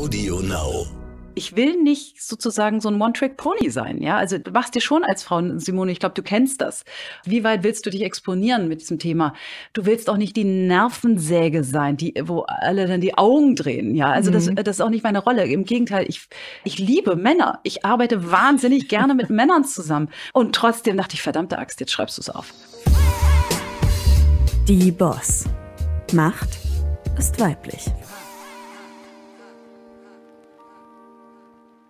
Audio Now. Ich will nicht sozusagen so ein One-Track-Pony sein, ja. Also du machst dir schon als Frau, Simone, ich glaube, du kennst das. Wie weit willst du dich exponieren mit diesem Thema? Du willst auch nicht die Nervensäge sein, die, wo alle dann die Augen drehen, ja. Also mhm. das, das ist auch nicht meine Rolle. Im Gegenteil, ich, ich liebe Männer. Ich arbeite wahnsinnig gerne mit Männern zusammen. Und trotzdem dachte ich, verdammte Axt, jetzt schreibst du es auf. Die Boss. Macht ist weiblich.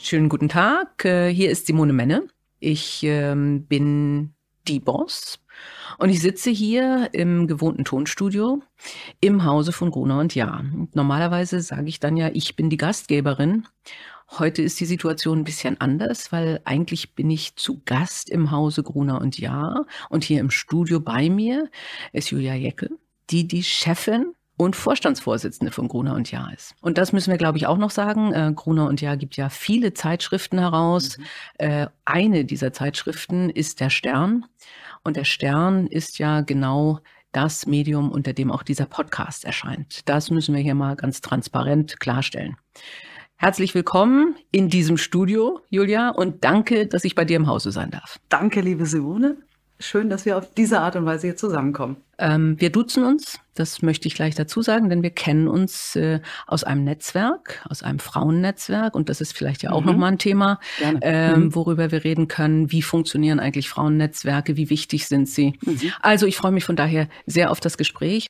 Schönen guten Tag, äh, hier ist Simone Menne. Ich ähm, bin die Boss und ich sitze hier im gewohnten Tonstudio im Hause von Gruner und Ja. Normalerweise sage ich dann ja, ich bin die Gastgeberin. Heute ist die Situation ein bisschen anders, weil eigentlich bin ich zu Gast im Hause Gruner und Ja und hier im Studio bei mir ist Julia Jeckel, die die Chefin und Vorstandsvorsitzende von Gruner und Jahr ist. Und das müssen wir, glaube ich, auch noch sagen. Äh, Gruner und Jahr gibt ja viele Zeitschriften heraus. Mhm. Äh, eine dieser Zeitschriften ist der Stern. Und der Stern ist ja genau das Medium, unter dem auch dieser Podcast erscheint. Das müssen wir hier mal ganz transparent klarstellen. Herzlich willkommen in diesem Studio, Julia, und danke, dass ich bei dir im Hause sein darf. Danke, liebe Simone schön, dass wir auf diese Art und Weise hier zusammenkommen. Ähm, wir duzen uns, das möchte ich gleich dazu sagen, denn wir kennen uns äh, aus einem Netzwerk, aus einem Frauennetzwerk und das ist vielleicht ja auch mhm. nochmal ein Thema, ähm, mhm. worüber wir reden können. Wie funktionieren eigentlich Frauennetzwerke? Wie wichtig sind sie? Mhm. Also ich freue mich von daher sehr auf das Gespräch.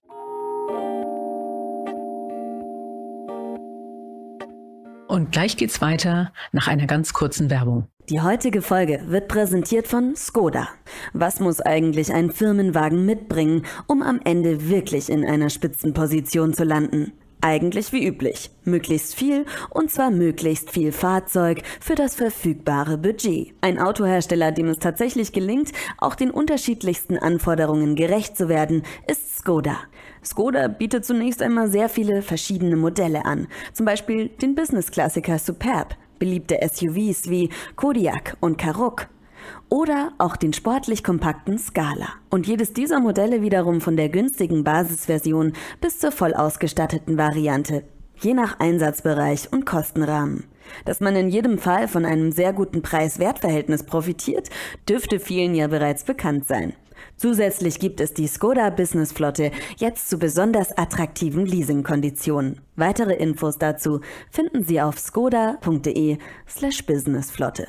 Und gleich geht's weiter nach einer ganz kurzen Werbung. Die heutige Folge wird präsentiert von Skoda. Was muss eigentlich ein Firmenwagen mitbringen, um am Ende wirklich in einer Spitzenposition zu landen? Eigentlich wie üblich. Möglichst viel und zwar möglichst viel Fahrzeug für das verfügbare Budget. Ein Autohersteller, dem es tatsächlich gelingt, auch den unterschiedlichsten Anforderungen gerecht zu werden, ist Skoda. Skoda bietet zunächst einmal sehr viele verschiedene Modelle an, zum Beispiel den Business-Klassiker Superb, beliebte SUVs wie Kodiak und Karuk. oder auch den sportlich kompakten Scala. Und jedes dieser Modelle wiederum von der günstigen Basisversion bis zur voll ausgestatteten Variante, je nach Einsatzbereich und Kostenrahmen. Dass man in jedem Fall von einem sehr guten Preis-Wert-Verhältnis profitiert, dürfte vielen ja bereits bekannt sein. Zusätzlich gibt es die Skoda Business Flotte jetzt zu besonders attraktiven Leasingkonditionen. Weitere Infos dazu finden Sie auf skoda.de/slash businessflotte.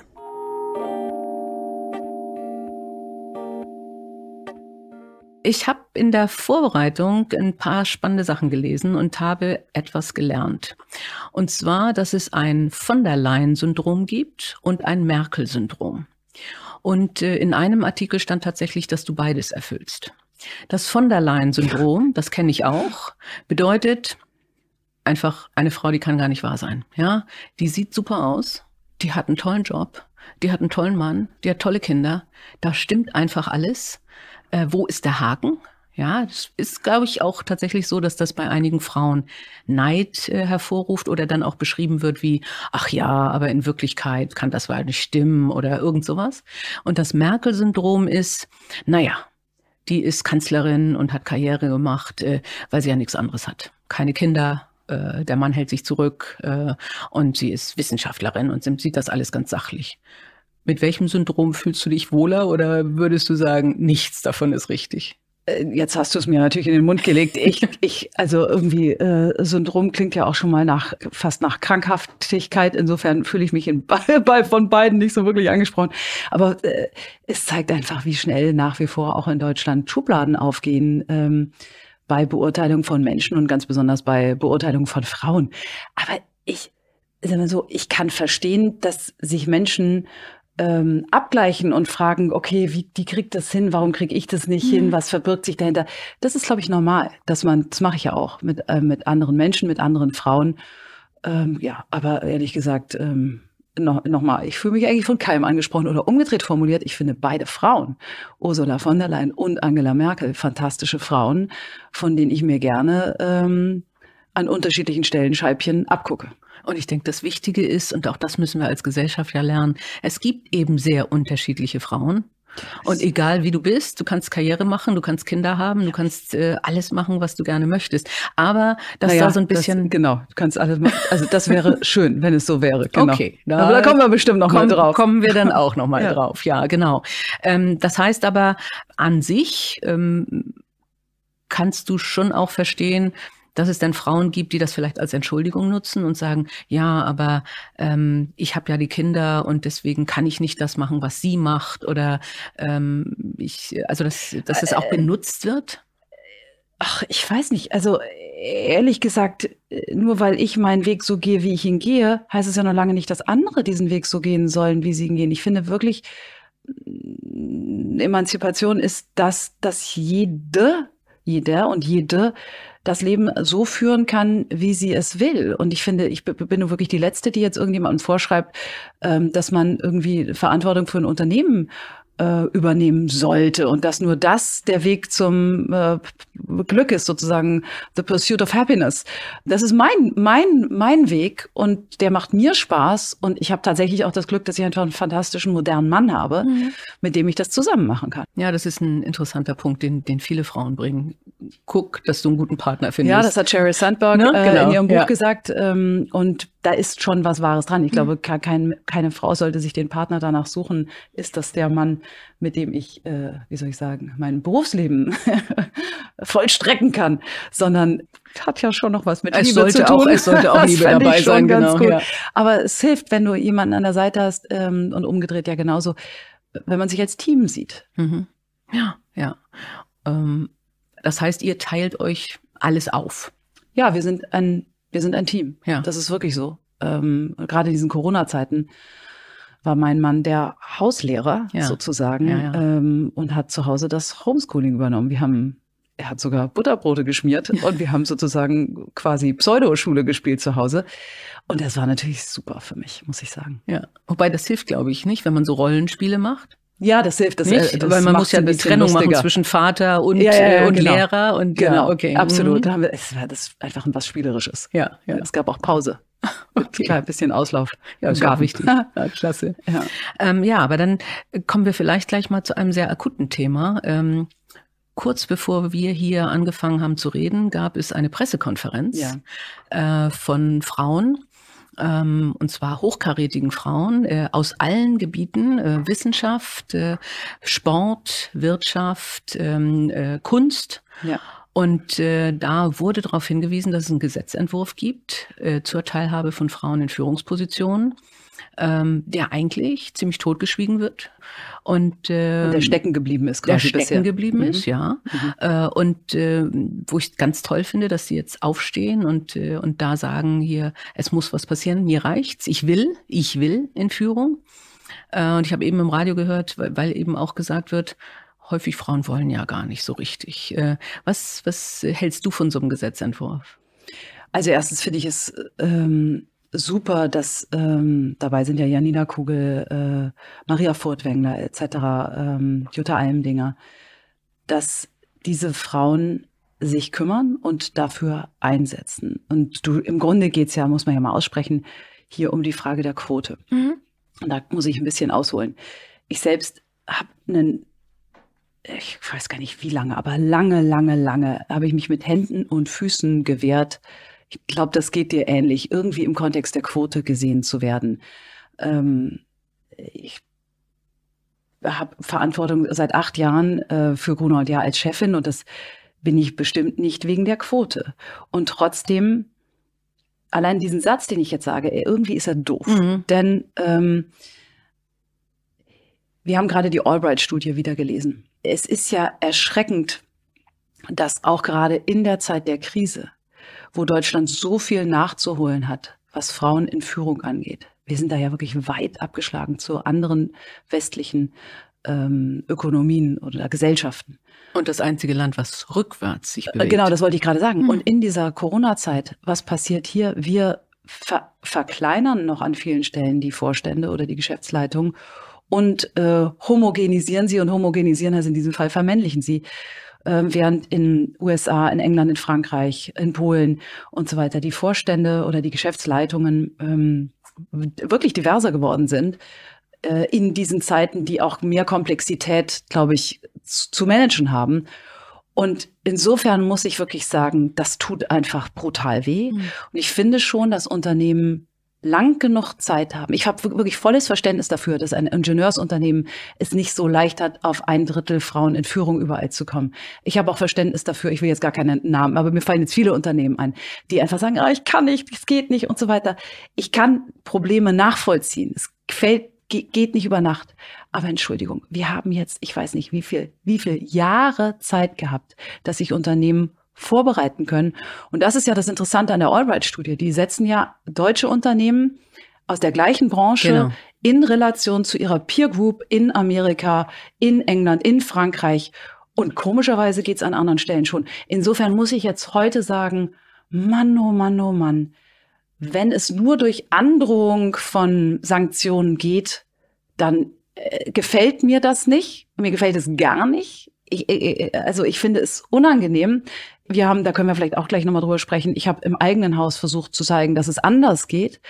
Ich habe in der Vorbereitung ein paar spannende Sachen gelesen und habe etwas gelernt. Und zwar, dass es ein von der Leyen-Syndrom gibt und ein Merkel-Syndrom. Und äh, in einem Artikel stand tatsächlich, dass du beides erfüllst. Das von der Leyen-Syndrom, das kenne ich auch, bedeutet einfach eine Frau, die kann gar nicht wahr sein. Ja, die sieht super aus, die hat einen tollen Job, die hat einen tollen Mann, die hat tolle Kinder. Da stimmt einfach alles. Äh, wo ist der Haken? Ja, es ist, glaube ich, auch tatsächlich so, dass das bei einigen Frauen Neid äh, hervorruft oder dann auch beschrieben wird wie, ach ja, aber in Wirklichkeit kann das wohl nicht stimmen oder irgend sowas. Und das Merkel-Syndrom ist, naja, die ist Kanzlerin und hat Karriere gemacht, äh, weil sie ja nichts anderes hat. Keine Kinder, äh, der Mann hält sich zurück äh, und sie ist Wissenschaftlerin und sieht das alles ganz sachlich. Mit welchem Syndrom fühlst du dich wohler oder würdest du sagen, nichts davon ist richtig? Äh, jetzt hast du es mir natürlich in den Mund gelegt. Ich, ich also irgendwie äh, Syndrom klingt ja auch schon mal nach fast nach Krankhaftigkeit. Insofern fühle ich mich in, bei, von beiden nicht so wirklich angesprochen. Aber äh, es zeigt einfach, wie schnell nach wie vor auch in Deutschland Schubladen aufgehen ähm, bei Beurteilung von Menschen und ganz besonders bei Beurteilung von Frauen. Aber ich, sagen wir so, ich kann verstehen, dass sich Menschen ähm, abgleichen und fragen, okay, wie, die kriegt das hin, warum kriege ich das nicht mhm. hin, was verbirgt sich dahinter? Das ist, glaube ich, normal, dass man, das mache ich ja auch mit, äh, mit anderen Menschen, mit anderen Frauen. Ähm, ja, aber ehrlich gesagt, ähm, noch, noch ich fühle mich eigentlich von keinem angesprochen oder umgedreht formuliert. Ich finde beide Frauen, Ursula von der Leyen und Angela Merkel, fantastische Frauen, von denen ich mir gerne ähm, an unterschiedlichen Stellen Scheibchen abgucke. Und ich denke, das Wichtige ist, und auch das müssen wir als Gesellschaft ja lernen, es gibt eben sehr unterschiedliche Frauen. Und egal wie du bist, du kannst Karriere machen, du kannst Kinder haben, du kannst äh, alles machen, was du gerne möchtest. Aber das naja, da so ein bisschen. Das, genau, du kannst alles machen. Also das wäre schön, wenn es so wäre. Genau. Okay. Da, aber da kommen wir bestimmt nochmal komm, mal drauf. Kommen wir dann auch nochmal ja. drauf. Ja, genau. Ähm, das heißt aber an sich ähm, kannst du schon auch verstehen, dass es dann Frauen gibt, die das vielleicht als Entschuldigung nutzen und sagen, ja, aber ähm, ich habe ja die Kinder und deswegen kann ich nicht das machen, was sie macht oder ähm, ich, also dass, dass es auch äh, äh, benutzt wird? Ach, ich weiß nicht. Also ehrlich gesagt, nur weil ich meinen Weg so gehe, wie ich ihn gehe, heißt es ja noch lange nicht, dass andere diesen Weg so gehen sollen, wie sie ihn gehen. Ich finde wirklich, Emanzipation ist das, dass jede, jeder und jede das Leben so führen kann, wie sie es will. Und ich finde, ich bin wirklich die Letzte, die jetzt irgendjemandem vorschreibt, ähm, dass man irgendwie Verantwortung für ein Unternehmen äh, übernehmen sollte und dass nur das der Weg zum äh, Glück ist, sozusagen the pursuit of happiness. Das ist mein, mein, mein Weg und der macht mir Spaß und ich habe tatsächlich auch das Glück, dass ich einfach einen fantastischen modernen Mann habe, mhm. mit dem ich das zusammen machen kann. Ja, das ist ein interessanter Punkt, den, den viele Frauen bringen. Guck, dass du einen guten Partner findest. Ja, das hat Sherry Sandberg ne? äh, genau. in ihrem Buch ja. gesagt ähm, und da ist schon was Wahres dran. Ich mhm. glaube, kein, keine Frau sollte sich den Partner danach suchen. Ist das der Mann, mit dem ich, äh, wie soll ich sagen, mein Berufsleben vollstrecken kann? Sondern hat ja schon noch was mit es Liebe sollte zu tun. Auch, es sollte auch Liebe dabei sein, genau. Ja. Aber es hilft, wenn du jemanden an der Seite hast ähm, und umgedreht ja genauso, wenn man sich als Team sieht. Mhm. Ja, ja. Ähm, das heißt, ihr teilt euch alles auf. Ja, wir sind ein wir sind ein Team. Ja. Das ist wirklich so. Ähm, gerade in diesen Corona-Zeiten war mein Mann der Hauslehrer ja. sozusagen ja, ja. Ähm, und hat zu Hause das Homeschooling übernommen. Wir haben, er hat sogar Butterbrote geschmiert und wir haben sozusagen quasi Pseudoschule gespielt zu Hause. Und das war natürlich super für mich, muss ich sagen. Ja. Wobei das hilft, glaube ich, nicht, wenn man so Rollenspiele macht. Ja, das hilft. Das, äh, nicht, das weil man muss ja eine Trennung lustiger. machen zwischen Vater und, ja, ja, ja, äh, und genau. Lehrer. Und, genau, genau okay. Absolut. Mhm. Es war das einfach was Spielerisches. Ja, ja. Es gab auch Pause. Okay. Klar, ein bisschen Auslauf. Ja, ist ja wichtig. ja, klasse. Ja. Ähm, ja, aber dann kommen wir vielleicht gleich mal zu einem sehr akuten Thema. Ähm, kurz bevor wir hier angefangen haben zu reden, gab es eine Pressekonferenz ja. äh, von Frauen, ähm, und zwar hochkarätigen Frauen äh, aus allen Gebieten, äh, Wissenschaft, äh, Sport, Wirtschaft, ähm, äh, Kunst. Ja. Und äh, da wurde darauf hingewiesen, dass es einen Gesetzentwurf gibt äh, zur Teilhabe von Frauen in Führungspositionen ähm, der eigentlich ziemlich totgeschwiegen wird. Und, äh, und der stecken geblieben ist quasi Der stecken bisher. geblieben mhm. ist, ja. Mhm. Äh, und äh, wo ich ganz toll finde, dass sie jetzt aufstehen und, äh, und da sagen hier, es muss was passieren, mir reicht's, ich will, ich will in Führung. Äh, und ich habe eben im Radio gehört, weil, weil eben auch gesagt wird, häufig Frauen wollen ja gar nicht so richtig. Äh, was, was hältst du von so einem Gesetzentwurf? Also erstens finde ich es ähm, super, dass ähm, dabei sind ja Janina Kugel, äh, Maria Furtwängler etc., ähm, Jutta Almdinger, dass diese Frauen sich kümmern und dafür einsetzen. Und du, im Grunde geht es ja, muss man ja mal aussprechen, hier um die Frage der Quote. Mhm. Und da muss ich ein bisschen ausholen. Ich selbst habe einen, ich weiß gar nicht wie lange, aber lange, lange, lange habe ich mich mit Händen und Füßen gewehrt, ich glaube, das geht dir ähnlich, irgendwie im Kontext der Quote gesehen zu werden. Ähm, ich habe Verantwortung seit acht Jahren äh, für Grunold ja als Chefin und das bin ich bestimmt nicht wegen der Quote. Und trotzdem, allein diesen Satz, den ich jetzt sage, irgendwie ist er doof. Mhm. Denn ähm, wir haben gerade die Albright-Studie wieder gelesen. Es ist ja erschreckend, dass auch gerade in der Zeit der Krise wo Deutschland so viel nachzuholen hat, was Frauen in Führung angeht. Wir sind da ja wirklich weit abgeschlagen zu anderen westlichen ähm, Ökonomien oder Gesellschaften. Und das einzige Land, was rückwärts sich äh, bewegt. Genau, das wollte ich gerade sagen. Mhm. Und in dieser Corona-Zeit, was passiert hier? Wir ver verkleinern noch an vielen Stellen die Vorstände oder die Geschäftsleitung und äh, homogenisieren sie und homogenisieren also in diesem Fall vermännlichen sie. Ähm, während in USA, in England, in Frankreich, in Polen und so weiter die Vorstände oder die Geschäftsleitungen ähm, wirklich diverser geworden sind äh, in diesen Zeiten, die auch mehr Komplexität, glaube ich, zu managen haben. Und insofern muss ich wirklich sagen, das tut einfach brutal weh. Mhm. Und ich finde schon, dass Unternehmen lang genug Zeit haben. Ich habe wirklich volles Verständnis dafür, dass ein Ingenieursunternehmen es nicht so leicht hat, auf ein Drittel Frauen in Führung überall zu kommen. Ich habe auch Verständnis dafür, ich will jetzt gar keinen Namen, aber mir fallen jetzt viele Unternehmen ein, die einfach sagen, ah, ich kann nicht, es geht nicht und so weiter. Ich kann Probleme nachvollziehen. Es fällt, geht nicht über Nacht. Aber Entschuldigung, wir haben jetzt, ich weiß nicht, wie viel, wie viel Jahre Zeit gehabt, dass sich Unternehmen vorbereiten können. Und das ist ja das Interessante an der Allbright-Studie. Die setzen ja deutsche Unternehmen aus der gleichen Branche genau. in Relation zu ihrer Peer Group in Amerika, in England, in Frankreich. Und komischerweise geht es an anderen Stellen schon. Insofern muss ich jetzt heute sagen, Mann, oh Mann, oh Mann, wenn es nur durch Androhung von Sanktionen geht, dann äh, gefällt mir das nicht. Mir gefällt es gar nicht. Ich, äh, äh also ich finde es unangenehm wir haben, da können wir vielleicht auch gleich nochmal drüber sprechen, ich habe im eigenen Haus versucht zu zeigen, dass es anders geht.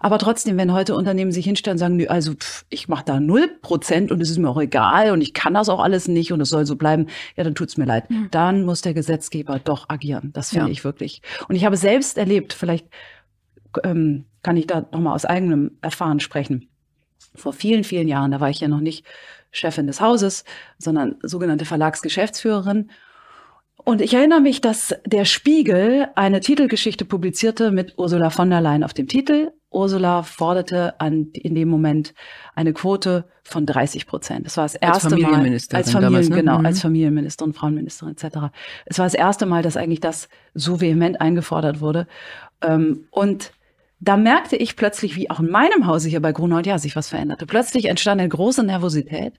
Aber trotzdem, wenn heute Unternehmen sich hinstellen und sagen, nö, also pff, ich mache da null Prozent und es ist mir auch egal und ich kann das auch alles nicht und es soll so bleiben, ja, dann tut es mir leid. Mhm. Dann muss der Gesetzgeber doch agieren. Das finde ja. ich wirklich. Und ich habe selbst erlebt, vielleicht ähm, kann ich da nochmal aus eigenem Erfahren sprechen. Vor vielen, vielen Jahren, da war ich ja noch nicht Chefin des Hauses, sondern sogenannte Verlagsgeschäftsführerin. Und ich erinnere mich, dass der Spiegel eine Titelgeschichte publizierte mit Ursula von der Leyen auf dem Titel. Ursula forderte an, in dem Moment eine Quote von 30 Prozent. Das war das erste als Familienministerin Mal als Familien, damals, ne? genau, mhm. als Familienministerin, Frauenministerin etc. Es war das erste Mal, dass eigentlich das so vehement eingefordert wurde. Ähm, und da merkte ich plötzlich, wie auch in meinem Hause hier bei Grunold ja sich was veränderte. Plötzlich entstand eine große Nervosität,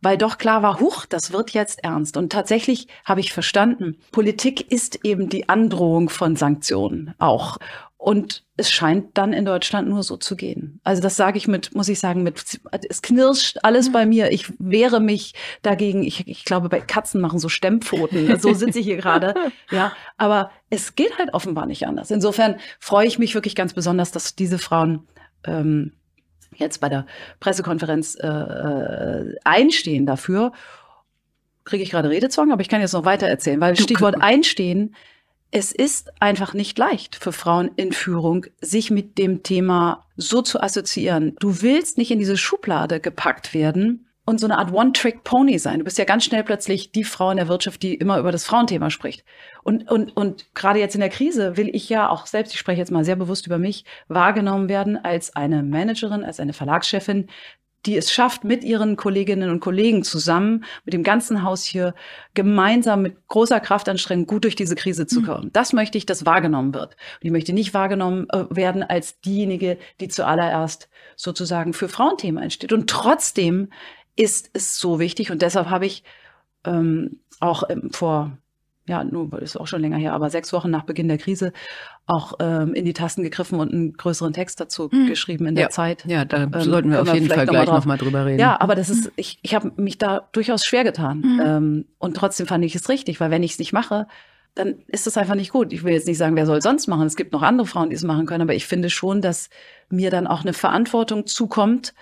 weil doch klar war, huch, das wird jetzt ernst. Und tatsächlich habe ich verstanden, Politik ist eben die Androhung von Sanktionen auch. Und es scheint dann in Deutschland nur so zu gehen. Also das sage ich mit, muss ich sagen, mit, es knirscht alles bei mir. Ich wehre mich dagegen. Ich, ich glaube, bei Katzen machen so Stempfoten. So sitze ich hier gerade. Ja, aber es geht halt offenbar nicht anders. Insofern freue ich mich wirklich ganz besonders, dass diese Frauen ähm, jetzt bei der Pressekonferenz äh, äh einstehen dafür. Kriege ich gerade Redezwang, aber ich kann jetzt noch weiter erzählen, weil Stichwort Einstehen es ist einfach nicht leicht für Frauen in Führung, sich mit dem Thema so zu assoziieren. Du willst nicht in diese Schublade gepackt werden und so eine Art One-Trick-Pony sein. Du bist ja ganz schnell plötzlich die Frau in der Wirtschaft, die immer über das Frauenthema spricht. Und, und, und gerade jetzt in der Krise will ich ja auch selbst, ich spreche jetzt mal sehr bewusst über mich, wahrgenommen werden als eine Managerin, als eine Verlagschefin, die es schafft, mit ihren Kolleginnen und Kollegen zusammen, mit dem ganzen Haus hier, gemeinsam mit großer Kraftanstrengung gut durch diese Krise zu hm. kommen. Mhm. Das möchte ich, dass wahrgenommen wird. Und ich möchte nicht wahrgenommen äh, werden als diejenige, die zuallererst sozusagen für Frauenthemen einsteht. Und trotzdem ist es so wichtig und deshalb habe ich ähm, auch ähm, vor ja, nur ist auch schon länger her, aber sechs Wochen nach Beginn der Krise auch ähm, in die Tasten gegriffen und einen größeren Text dazu hm. geschrieben in der ja. Zeit. Ja, da ähm, sollten wir auf jeden Fall gleich nochmal drüber reden. Ja, aber das ist, ich, ich habe mich da durchaus schwer getan. Hm. Ähm, und trotzdem fand ich es richtig, weil wenn ich es nicht mache, dann ist das einfach nicht gut. Ich will jetzt nicht sagen, wer soll sonst machen. Es gibt noch andere Frauen, die es machen können, aber ich finde schon, dass mir dann auch eine Verantwortung zukommt,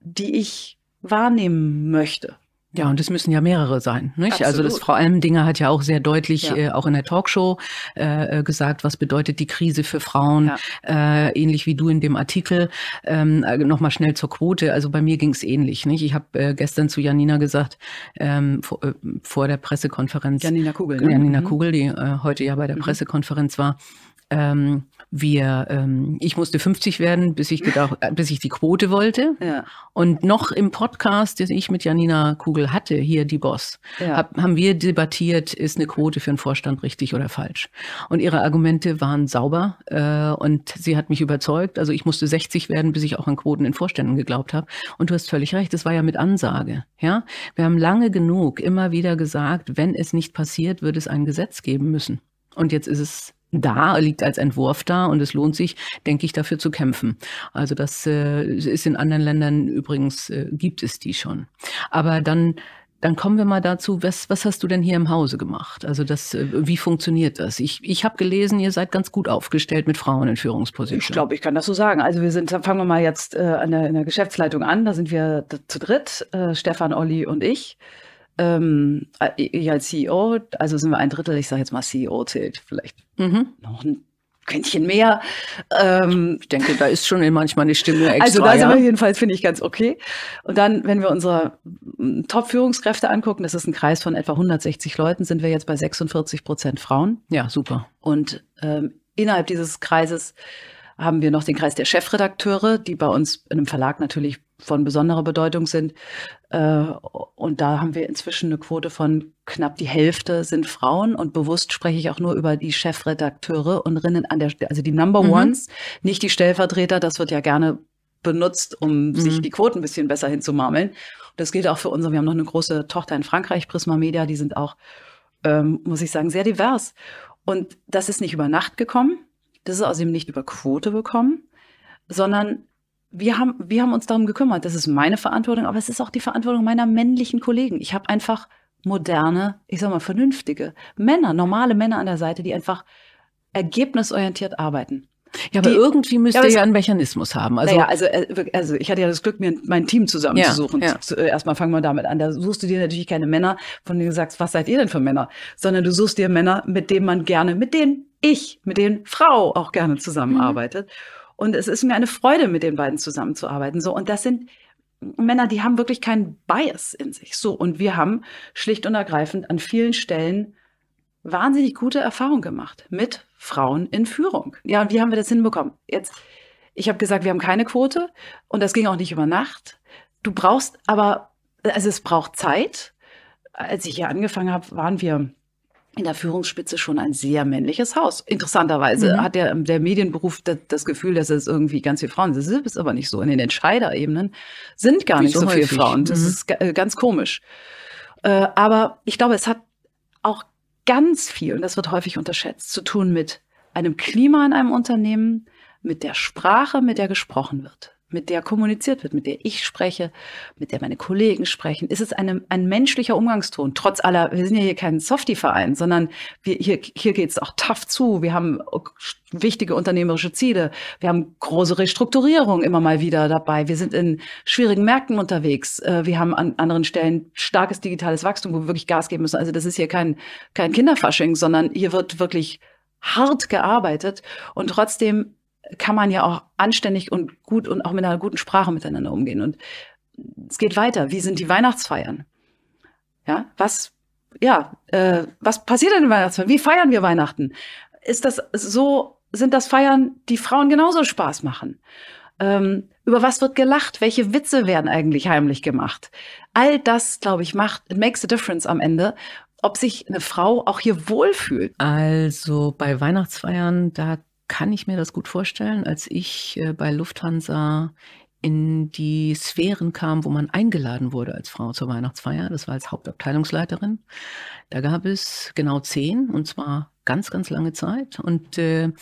die ich wahrnehmen möchte. Ja, und es müssen ja mehrere sein. Nicht? Also das Frau Almendinger hat ja auch sehr deutlich, ja. äh, auch in der Talkshow, äh, äh, gesagt, was bedeutet die Krise für Frauen, ja. äh, ähnlich wie du in dem Artikel. Ähm, äh, Nochmal schnell zur Quote. Also bei mir ging's ähnlich. Nicht? Ich habe äh, gestern zu Janina gesagt, ähm, vor, äh, vor der Pressekonferenz. Janina Kugel. Ne? Janina mhm. Kugel, die äh, heute ja bei der mhm. Pressekonferenz war. Ähm, wir, ähm, ich musste 50 werden, bis ich gedacht, äh, bis ich die Quote wollte. Ja. Und noch im Podcast, den ich mit Janina Kugel hatte, hier die Boss, ja. hab, haben wir debattiert, ist eine Quote für einen Vorstand richtig oder falsch? Und ihre Argumente waren sauber äh, und sie hat mich überzeugt. Also ich musste 60 werden, bis ich auch an Quoten in Vorständen geglaubt habe. Und du hast völlig recht, das war ja mit Ansage. Ja, wir haben lange genug immer wieder gesagt, wenn es nicht passiert, wird es ein Gesetz geben müssen. Und jetzt ist es da, liegt als Entwurf da und es lohnt sich, denke ich, dafür zu kämpfen. Also das äh, ist in anderen Ländern übrigens, äh, gibt es die schon. Aber dann, dann kommen wir mal dazu, was, was hast du denn hier im Hause gemacht? Also das, äh, wie funktioniert das? Ich, ich habe gelesen, ihr seid ganz gut aufgestellt mit Frauen in Führungspositionen. Ich glaube, ich kann das so sagen. Also wir sind, fangen wir mal jetzt äh, an der, in der Geschäftsleitung an. Da sind wir zu dritt, äh, Stefan, Olli und ich ähm, ich äh, als CEO, also sind wir ein Drittel, ich sage jetzt mal CEO zählt vielleicht mhm. noch ein Quäntchen mehr. Ähm, ich denke, da ist schon manchmal eine Stimme extra. Also da sind wir jedenfalls, finde ich, ganz okay. Und dann, wenn wir unsere Top-Führungskräfte angucken, das ist ein Kreis von etwa 160 Leuten, sind wir jetzt bei 46 Prozent Frauen. Ja, super. Und ähm, innerhalb dieses Kreises haben wir noch den Kreis der Chefredakteure, die bei uns in einem Verlag natürlich von besonderer Bedeutung sind. Äh, und da haben wir inzwischen eine Quote von knapp die Hälfte sind Frauen. Und bewusst spreche ich auch nur über die Chefredakteure und Rinnen an der, also die Number mhm. Ones, nicht die Stellvertreter. Das wird ja gerne benutzt, um mhm. sich die Quoten ein bisschen besser hinzumarmeln. Das gilt auch für unsere. Wir haben noch eine große Tochter in Frankreich, Prisma Media. Die sind auch, ähm, muss ich sagen, sehr divers. Und das ist nicht über Nacht gekommen. Das ist außerdem nicht über Quote gekommen, sondern wir haben, wir haben uns darum gekümmert. Das ist meine Verantwortung, aber es ist auch die Verantwortung meiner männlichen Kollegen. Ich habe einfach moderne, ich sag mal, vernünftige Männer, normale Männer an der Seite, die einfach ergebnisorientiert arbeiten. Ja, aber die, irgendwie müsst ja, ihr ja einen Mechanismus haben. Also, naja, also, äh, also ich hatte ja das Glück, mir mein Team zusammenzusuchen. Ja, ja. Äh, erstmal fangen wir damit an. Da suchst du dir natürlich keine Männer, von denen du sagst, was seid ihr denn für Männer? Sondern du suchst dir Männer, mit denen man gerne, mit denen ich, mit denen Frau auch gerne zusammenarbeitet. Mhm. Und es ist mir eine Freude, mit den beiden zusammenzuarbeiten. So, und das sind Männer, die haben wirklich keinen Bias in sich. So, und wir haben schlicht und ergreifend an vielen Stellen wahnsinnig gute Erfahrungen gemacht mit Frauen in Führung. Ja, und wie haben wir das hinbekommen? Jetzt, ich habe gesagt, wir haben keine Quote und das ging auch nicht über Nacht. Du brauchst aber, also es braucht Zeit. Als ich hier angefangen habe, waren wir in der Führungsspitze schon ein sehr männliches Haus. Interessanterweise mhm. hat der, ähm, der Medienberuf das, das, Gefühl, dass es irgendwie ganz viele Frauen sind. Das ist aber nicht so. In den Entscheiderebenen sind gar Wie nicht so, so viele Frauen. Das mhm. ist äh, ganz komisch. Äh, aber ich glaube, es hat auch ganz viel, und das wird häufig unterschätzt, zu tun mit einem Klima in einem Unternehmen, mit der Sprache, mit der gesprochen wird mit der kommuniziert wird, mit der ich spreche, mit der meine Kollegen sprechen? Ist es eine, ein menschlicher Umgangston? Trotz aller, wir sind ja hier kein Softie-Verein, sondern wir, hier, hier geht es auch tough zu. Wir haben wichtige unternehmerische Ziele. Wir haben große Restrukturierung immer mal wieder dabei. Wir sind in schwierigen Märkten unterwegs. Äh, wir haben an anderen Stellen starkes digitales Wachstum, wo wir wirklich Gas geben müssen. Also das ist hier kein, kein Kinderfasching, sondern hier wird wirklich hart gearbeitet und trotzdem kann man ja auch anständig und gut und auch mit einer guten Sprache miteinander umgehen. Und es geht weiter. Wie sind die Weihnachtsfeiern? Ja, was, ja, äh, was passiert denn in Weihnachtsfeiern? Wie feiern wir Weihnachten? Ist das so, sind das Feiern, die Frauen genauso Spaß machen? Ähm, über was wird gelacht? Welche Witze werden eigentlich heimlich gemacht? All das, glaube ich, macht, it makes a difference am Ende, ob sich eine Frau auch hier wohlfühlt. Also bei Weihnachtsfeiern, da kann ich mir das gut vorstellen. Als ich äh, bei Lufthansa in die Sphären kam, wo man eingeladen wurde als Frau zur Weihnachtsfeier, das war als Hauptabteilungsleiterin, da gab es genau zehn und zwar ganz, ganz lange Zeit. Und äh,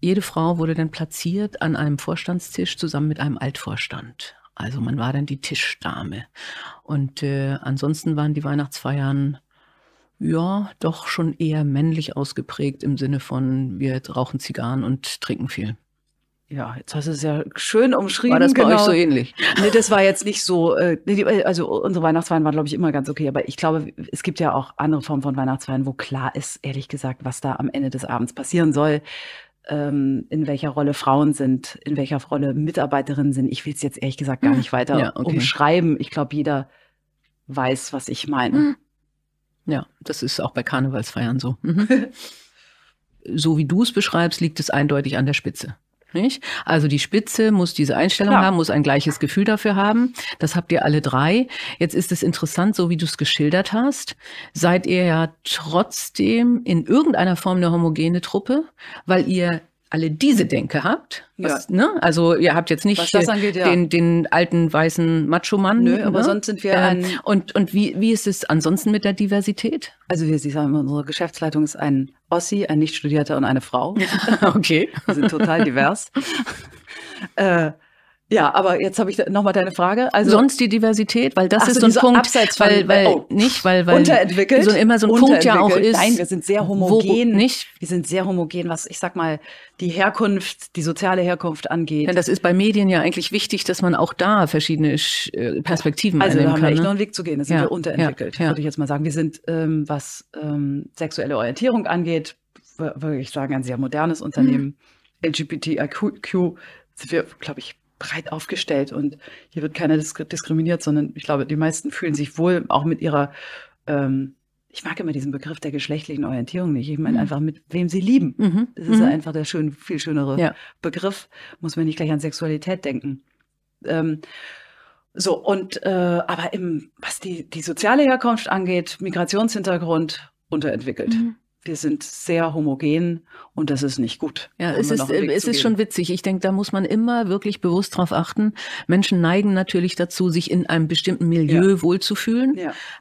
jede Frau wurde dann platziert an einem Vorstandstisch zusammen mit einem Altvorstand. Also man war dann die Tischdame. Und äh, ansonsten waren die Weihnachtsfeiern ja, doch schon eher männlich ausgeprägt im Sinne von, wir rauchen Zigarren und trinken viel. Ja, jetzt hast du es ja schön umschrieben. War das genau. bei euch genau. so ähnlich? Nee, das war jetzt nicht so. Äh, also unsere Weihnachtsfeiern waren, glaube ich, immer ganz okay. Aber ich glaube, es gibt ja auch andere Formen von Weihnachtsfeiern, wo klar ist, ehrlich gesagt, was da am Ende des Abends passieren soll. Ähm, in welcher Rolle Frauen sind, in welcher Rolle Mitarbeiterinnen sind. Ich will es jetzt ehrlich gesagt gar hm, nicht weiter ja, okay. umschreiben. Ich glaube, jeder weiß, was ich meine. Hm. Ja, das ist auch bei Karnevalsfeiern so. Mhm. so wie du es beschreibst, liegt es eindeutig an der Spitze. Nicht? Also die Spitze muss diese Einstellung Klar. haben, muss ein gleiches Gefühl dafür haben. Das habt ihr alle drei. Jetzt ist es interessant, so wie du es geschildert hast, seid ihr ja trotzdem in irgendeiner Form eine homogene Truppe, weil ihr alle diese Denke habt. Was, ja. ne? Also ihr habt jetzt nicht angeht, ja. den, den, alten weißen Macho-Mann. Nö, ne? aber sonst sind wir äh, ein... Und, und wie, wie ist es ansonsten mit der Diversität? Also wir sagen, unsere Geschäftsleitung ist ein Ossi, ein Nichtstudierter und eine Frau. okay. wir sind total divers. äh, ja, aber jetzt habe ich nochmal deine Frage. Also sonst die Diversität, weil das ist so ein Punkt, Abseits von, weil, weil oh, nicht, weil, weil unterentwickelt, so immer so ein Punkt ja auch ist. Nein, wir sind sehr homogen. Wo, nicht? Wir sind sehr homogen, was ich sag mal die Herkunft, die soziale Herkunft angeht. Denn das ist bei Medien ja eigentlich wichtig, dass man auch da verschiedene äh, Perspektiven also, einnehmen kann. Also da haben wir echt ne? noch einen Weg zu gehen. Das ja, sind wir unterentwickelt, ja, ja. würde ich jetzt mal sagen. Wir sind, ähm, was ähm, sexuelle Orientierung angeht, würde ich sagen, ein sehr modernes hm. Unternehmen. Hm. LGBTIQ sind wir, glaube ich, breit aufgestellt und hier wird keiner disk diskriminiert, sondern ich glaube, die meisten fühlen sich wohl auch mit ihrer, ähm, ich mag immer diesen Begriff der geschlechtlichen Orientierung nicht. Ich meine mhm. einfach, mit wem sie lieben. Mhm. Das ist mhm. einfach der schön, viel schönere ja. Begriff. Muss man nicht gleich an Sexualität denken. Ähm, so, und äh, aber im, was die, die soziale Herkunft angeht, Migrationshintergrund unterentwickelt. Mhm wir sind sehr homogen und das ist nicht gut. Ja, es ist, es ist schon witzig. Ich denke, da muss man immer wirklich bewusst drauf achten. Menschen neigen natürlich dazu, sich in einem bestimmten Milieu ja. wohlzufühlen.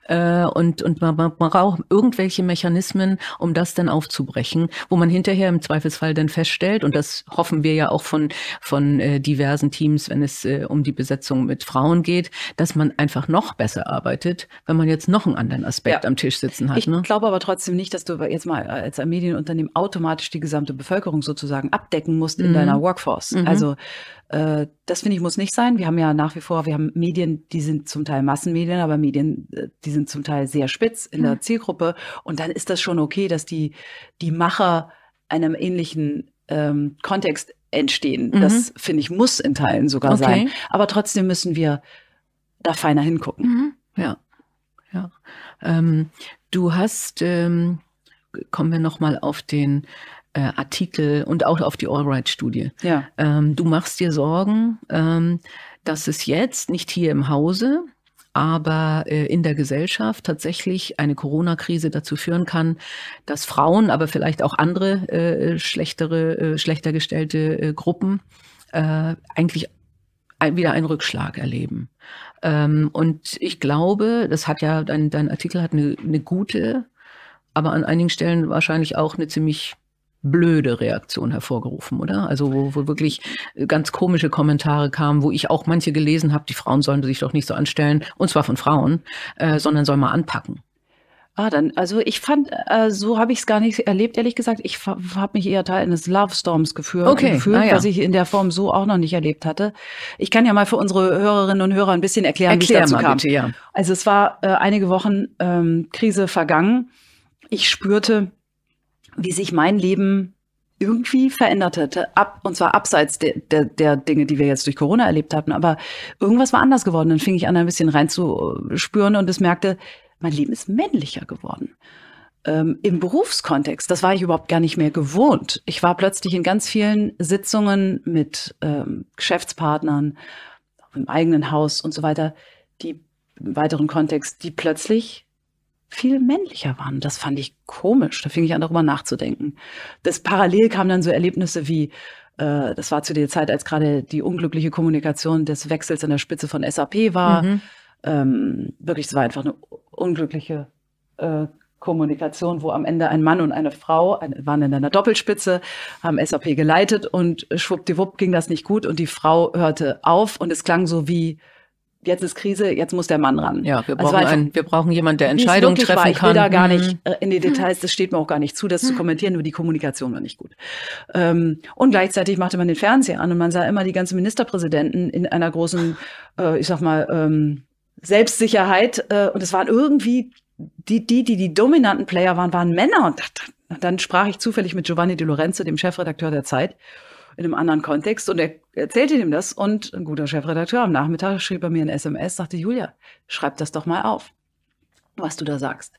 Ja. Äh, und, und man, man braucht irgendwelche Mechanismen, um das dann aufzubrechen, wo man hinterher im Zweifelsfall dann feststellt, und das hoffen wir ja auch von, von äh, diversen Teams, wenn es äh, um die Besetzung mit Frauen geht, dass man einfach noch besser arbeitet, wenn man jetzt noch einen anderen Aspekt ja. am Tisch sitzen hat. Ich ne? glaube aber trotzdem nicht, dass du jetzt mal erstmal äh, als ein Medienunternehmen automatisch die gesamte Bevölkerung sozusagen abdecken musst mhm. in deiner Workforce. Mhm. Also äh, das finde ich muss nicht sein. Wir haben ja nach wie vor, wir haben Medien, die sind zum Teil Massenmedien, aber Medien, äh, die sind zum Teil sehr spitz in mhm. der Zielgruppe. Und dann ist das schon okay, dass die, die Macher einem ähnlichen ähm, Kontext entstehen. Mhm. Das finde ich muss in Teilen sogar okay. sein. Aber trotzdem müssen wir da feiner hingucken. Mhm. Ja. Ja. Ähm, du hast ähm, kommen wir nochmal auf den äh, Artikel und auch auf die Allright-Studie. Ja. Ähm, du machst dir Sorgen, ähm, dass es jetzt nicht hier im Hause, aber äh, in der Gesellschaft tatsächlich eine Corona-Krise dazu führen kann, dass Frauen, aber vielleicht auch andere äh, schlechtere, äh, schlechter gestellte äh, Gruppen äh, eigentlich ein, wieder einen Rückschlag erleben. Ähm, und ich glaube, das hat ja dein, dein Artikel hat eine, eine gute aber an einigen Stellen wahrscheinlich auch eine ziemlich blöde Reaktion hervorgerufen, oder? Also wo, wo wirklich äh, ganz komische Kommentare kamen, wo ich auch manche gelesen habe, die Frauen sollen sich doch nicht so anstellen, und zwar von Frauen, äh, sondern sollen mal anpacken. Ah, dann, also ich fand, äh, so habe ich es gar nicht erlebt, ehrlich gesagt. Ich habe mich eher Teil eines Love Storms geführt, okay. gefühlt, ah, ja. was ich in der Form so auch noch nicht erlebt hatte. Ich kann ja mal für unsere Hörerinnen und Hörer ein bisschen erklären, Erklär wie es dazu mal, kam. Bitte, ja. Also es war äh, einige Wochen ähm, Krise vergangen ich spürte, wie sich mein Leben irgendwie verändert hatte, ab, und zwar abseits der, der, der Dinge, die wir jetzt durch Corona erlebt hatten, aber irgendwas war anders geworden. Dann fing ich an, ein bisschen reinzuspüren und es merkte, mein Leben ist männlicher geworden. Ähm, Im Berufskontext, das war ich überhaupt gar nicht mehr gewohnt. Ich war plötzlich in ganz vielen Sitzungen mit ähm, Geschäftspartnern, im eigenen Haus und so weiter, die im weiteren Kontext, die plötzlich viel männlicher waren. Das fand ich komisch. Da fing ich an, darüber nachzudenken. Das parallel kamen dann so Erlebnisse wie, äh, das war zu der Zeit, als gerade die unglückliche Kommunikation des Wechsels an der Spitze von SAP war. Mhm. Ähm, wirklich, es war einfach eine unglückliche äh, Kommunikation, wo am Ende ein Mann und eine Frau ein, waren in einer Doppelspitze, haben SAP geleitet und schwuppdiwupp ging das nicht gut und die Frau hörte auf und es klang so wie, jetzt ist Krise, jetzt muss der Mann ran. Ja, wir also brauchen, also einen, wir brauchen jemanden, der Entscheidungen treffen war. Ich kann. Ich will da gar nicht äh, in die Details, das steht mir auch gar nicht zu, das zu kommentieren, nur die Kommunikation war nicht gut. Ähm, und gleichzeitig machte man den Fernseher an und man sah immer die ganzen Ministerpräsidenten in einer großen, äh, ich sag mal, ähm, Selbstsicherheit. Äh, und es waren irgendwie die, die, die die dominanten Player waren, waren Männer. Und dann sprach ich zufällig mit Giovanni Di Lorenzo, dem Chefredakteur der Zeit in einem anderen Kontext und er erzählte ihm das. Und ein guter Chefredakteur am Nachmittag schrieb er mir ein SMS, sagte, Julia, schreib das doch mal auf, was du da sagst.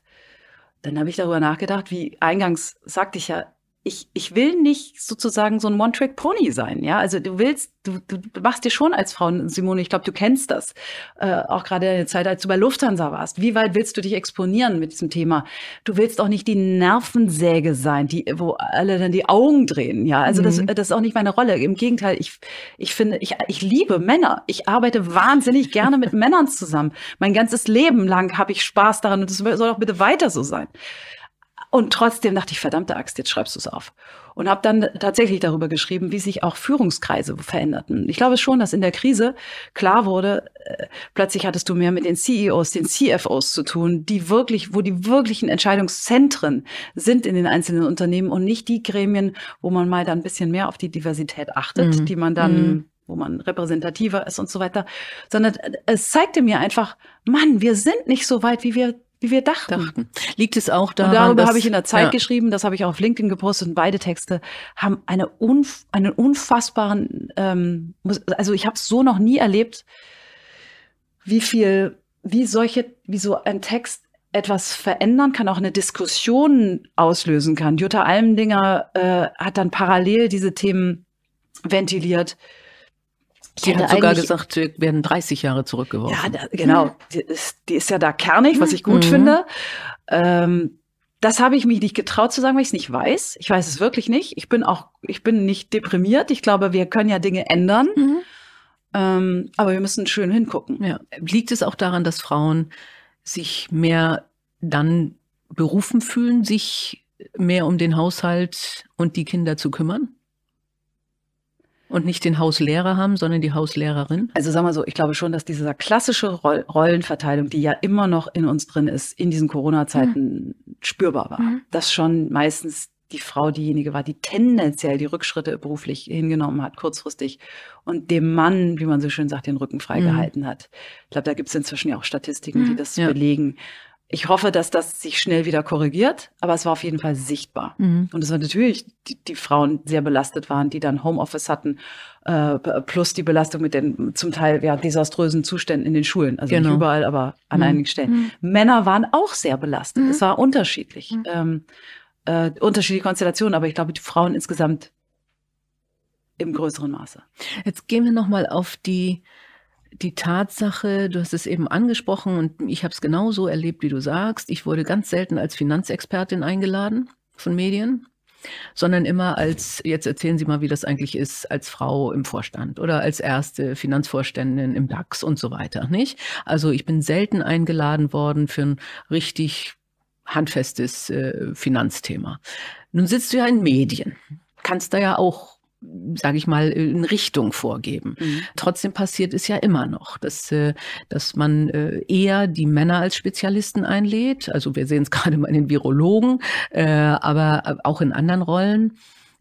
Dann habe ich darüber nachgedacht, wie eingangs sagte ich ja, ich, ich will nicht sozusagen so ein One-Track-Pony sein, ja. Also du willst, du, du machst dir schon als Frau, Simone, ich glaube, du kennst das, äh, auch gerade in der Zeit, als du bei Lufthansa warst. Wie weit willst du dich exponieren mit diesem Thema? Du willst auch nicht die Nervensäge sein, die, wo alle dann die Augen drehen, ja. Also mhm. das, das ist auch nicht meine Rolle. Im Gegenteil, ich, ich finde, ich, ich liebe Männer. Ich arbeite wahnsinnig gerne mit Männern zusammen. Mein ganzes Leben lang habe ich Spaß daran und das soll auch bitte weiter so sein. Und trotzdem dachte ich, verdammte Axt, jetzt schreibst du es auf. Und habe dann tatsächlich darüber geschrieben, wie sich auch Führungskreise veränderten. Ich glaube schon, dass in der Krise klar wurde, äh, plötzlich hattest du mehr mit den CEOs, den CFOs zu tun, die wirklich, wo die wirklichen Entscheidungszentren sind in den einzelnen Unternehmen und nicht die Gremien, wo man mal dann ein bisschen mehr auf die Diversität achtet, mhm. die man dann mhm wo man repräsentativer ist und so weiter, sondern äh, es zeigte mir einfach, Mann, wir sind nicht so weit, wie wir wie wir dachten. dachten. Liegt es auch daran? Und darüber habe ich in der Zeit ja. geschrieben, das habe ich auch auf LinkedIn gepostet und beide Texte haben eine unf einen unfassbaren, ähm, also ich habe es so noch nie erlebt, wie viel, wie solche, wie so ein Text etwas verändern kann, auch eine Diskussion auslösen kann. Jutta Almendinger äh, hat dann parallel diese Themen ventiliert Sie hat sogar gesagt, wir werden 30 Jahre zurückgeworfen. Ja, da, genau. Mhm. Die, ist, die ist, ja da kernig, was ich gut mhm. finde. Ähm, das habe ich mich nicht getraut zu sagen, weil ich es nicht weiß. Ich weiß es wirklich nicht. Ich bin auch, ich bin nicht deprimiert. Ich glaube, wir können ja Dinge ändern. Mhm. Ähm, aber wir müssen schön hingucken. Ja. Liegt es auch daran, dass Frauen sich mehr dann berufen fühlen, sich mehr um den Haushalt und die Kinder zu kümmern? und nicht den Hauslehrer haben, sondern die Hauslehrerin? Also sagen wir so, ich glaube schon, dass diese klassische Roll Rollenverteilung, die ja immer noch in uns drin ist, in diesen Corona-Zeiten mhm. spürbar war. Mhm. Dass schon meistens die Frau diejenige war, die tendenziell die Rückschritte beruflich hingenommen hat, kurzfristig, und dem Mann, wie man so schön sagt, den Rücken freigehalten mhm. hat. Ich glaube, da gibt es inzwischen ja auch Statistiken, die mhm. das ja. belegen. Ich hoffe, dass das sich schnell wieder korrigiert, aber es war auf jeden Fall sichtbar. Mhm. Und es war natürlich, die, die, Frauen sehr belastet waren, die dann Homeoffice hatten, äh, plus die Belastung mit den zum Teil ja, desaströsen Zuständen in den Schulen. Also genau. nicht überall, aber an mhm. einigen Stellen. Mhm. Männer waren auch sehr belastet. Es mhm. war unterschiedlich. Mhm. Ähm, äh, unterschiedliche Konstellationen, aber ich glaube, die Frauen insgesamt im größeren Maße. Jetzt gehen wir nochmal auf die die Tatsache, du hast es eben angesprochen und ich habe es genauso erlebt, wie du sagst, ich wurde ganz selten als Finanzexpertin eingeladen von Medien, sondern immer als, jetzt erzählen Sie mal, wie das eigentlich ist, als Frau im Vorstand oder als erste Finanzvorständin im DAX und so weiter, nicht? Also ich bin selten eingeladen worden für ein richtig handfestes äh, Finanzthema. Nun sitzt du ja in Medien, kannst da ja auch sage ich mal, äh, in Richtung vorgeben. Mhm. Trotzdem passiert es ja immer noch, dass, äh, dass man äh, eher die Männer als Spezialisten einlädt. Also wir sehen es gerade mal in den Virologen, aber auch in anderen Rollen.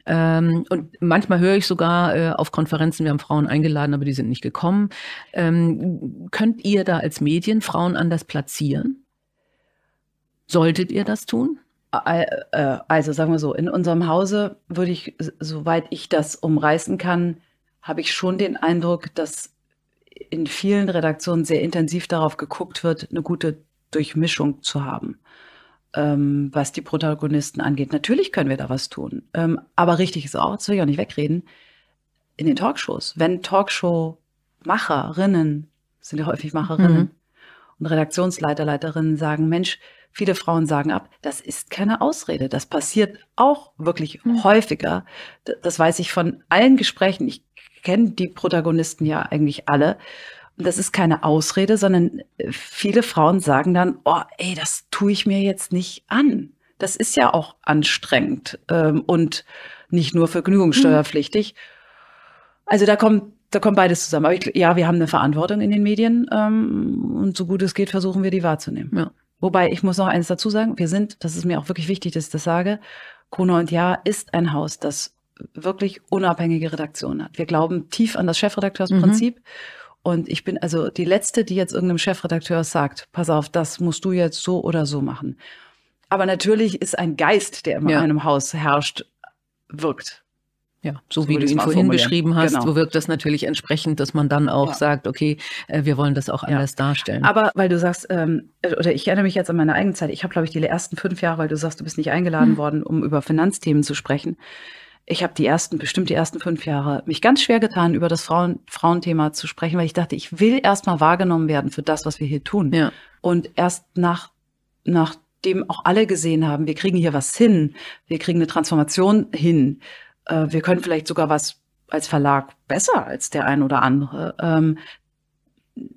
Ähm, und manchmal höre ich sogar äh, auf Konferenzen, wir haben Frauen eingeladen, aber die sind nicht gekommen. Ähm, könnt ihr da als Medien Frauen anders platzieren? Solltet ihr das tun? Äh, also sagen wir so, in unserem Hause würde ich, soweit ich das umreißen kann, habe ich schon den Eindruck, dass in vielen Redaktionen sehr intensiv darauf geguckt wird, eine gute Durchmischung zu haben, ähm, was die Protagonisten angeht. Natürlich können wir da was tun. Ähm, aber richtig ist auch, das will ich auch nicht wegreden, in den Talkshows. Wenn Talkshow-Macherinnen, sind ja häufig Macherinnen, mhm. und Redaktionsleiter, Leiterinnen sagen, Mensch, Viele Frauen sagen ab, das ist keine Ausrede. Das passiert auch wirklich mhm. häufiger. Das weiß ich von allen Gesprächen. Ich kenne die Protagonisten ja eigentlich alle. Und das ist keine Ausrede, sondern äh, viele Frauen sagen dann, oh, ey, das tue ich mir jetzt nicht an. Das ist ja auch anstrengend ähm, und nicht nur vergnügungssteuerpflichtig. Mhm. Also da kommt da kommt beides zusammen. Aber ich, ja, wir haben eine Verantwortung in den Medien ähm, und so gut es geht, versuchen wir die wahrzunehmen. Ja. Wobei, ich muss noch eines dazu sagen, wir sind, das ist mir auch wirklich wichtig, dass ich das sage, Gruner und Jahr ist ein Haus, das wirklich unabhängige Redaktionen hat. Wir glauben tief an das Chefredakteursprinzip. Mhm. Und ich bin also die Letzte, die jetzt irgendeinem Chefredakteur sagt, pass auf, das musst du jetzt so oder so machen. Aber natürlich ist ein Geist, der in ja. einem Haus herrscht, wirkt. Ja, so, so wie du ihn vorhin beschrieben hast, genau. wirkt das natürlich entsprechend, dass man dann auch ja. sagt, okay, äh, wir wollen das auch anders ja. darstellen. Aber weil du sagst, ähm, äh, oder ich erinnere mich jetzt an meine eigene Zeit, ich habe, glaube ich, die ersten fünf Jahre, weil du sagst, du bist nicht eingeladen hm. worden, um über Finanzthemen zu sprechen. Ich habe die ersten, bestimmt die ersten fünf Jahre mich ganz schwer getan, über das Frauen Frauenthema zu sprechen, weil ich dachte, ich will erstmal wahrgenommen werden für das, was wir hier tun. Ja. Und erst nach, nachdem auch alle gesehen haben, wir kriegen hier was hin, wir kriegen eine Transformation hin, äh, wir können vielleicht sogar was als Verlag besser als der ein oder andere. Ähm,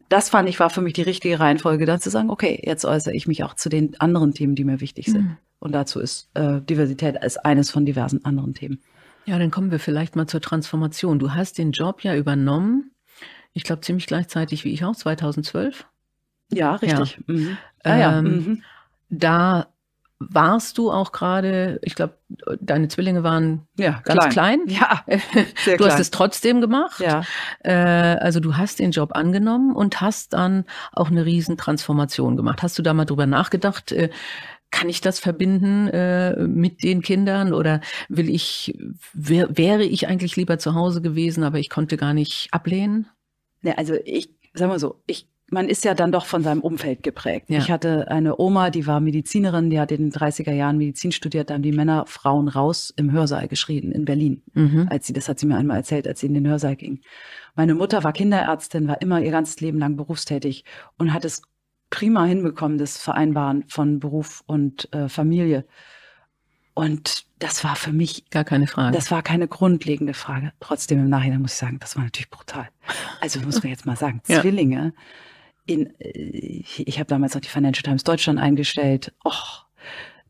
das fand ich war für mich die richtige Reihenfolge, dann zu sagen, okay, jetzt äußere ich mich auch zu den anderen Themen, die mir wichtig sind. Mhm. Und dazu ist äh, Diversität als eines von diversen anderen Themen. Ja, dann kommen wir vielleicht mal zur Transformation. Du hast den Job ja übernommen, ich glaube ziemlich gleichzeitig wie ich auch, 2012. Ja, richtig. Ja. Mhm. Ah, ja. Ähm, mhm. Da warst du auch gerade, ich glaube, deine Zwillinge waren ja, ganz klein. klein. Ja, sehr du hast es trotzdem gemacht. Ja. Äh, also du hast den Job angenommen und hast dann auch eine riesen Transformation gemacht. Hast du da mal drüber nachgedacht? Äh, kann ich das verbinden äh, mit den Kindern oder will ich wär, wäre ich eigentlich lieber zu Hause gewesen, aber ich konnte gar nicht ablehnen? Ja, also ich sag mal so, ich man ist ja dann doch von seinem Umfeld geprägt. Ja. Ich hatte eine Oma, die war Medizinerin, die hat in den 30er Jahren Medizin studiert, da haben die Männer Frauen raus im Hörsaal geschrien in Berlin. Mhm. Als sie, das hat sie mir einmal erzählt, als sie in den Hörsaal ging. Meine Mutter war Kinderärztin, war immer ihr ganzes Leben lang berufstätig und hat es prima hinbekommen, das Vereinbaren von Beruf und äh, Familie. Und das war für mich gar keine Frage. Das war keine grundlegende Frage. Trotzdem im Nachhinein muss ich sagen, das war natürlich brutal. Also muss man jetzt mal sagen, ja. Zwillinge in, äh, ich habe damals noch die Financial Times Deutschland eingestellt. Och,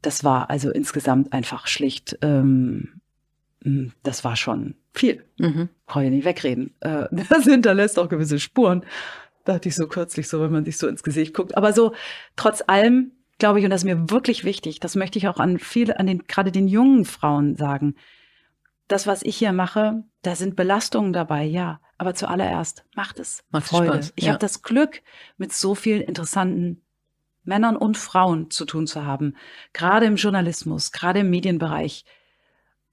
das war also insgesamt einfach schlicht, ähm, hm, das war schon viel. Mhm. Brauche ich nicht wegreden. Äh, das hinterlässt auch gewisse Spuren. Dachte ich so kürzlich, so wenn man sich so ins Gesicht guckt. Aber so, trotz allem, glaube ich, und das ist mir wirklich wichtig, das möchte ich auch an viele, an den, gerade den jungen Frauen sagen, das, was ich hier mache, da sind Belastungen dabei, ja. Aber zuallererst macht es macht Freude. Spaß, Ich ja. habe das Glück, mit so vielen interessanten Männern und Frauen zu tun zu haben. Gerade im Journalismus, gerade im Medienbereich.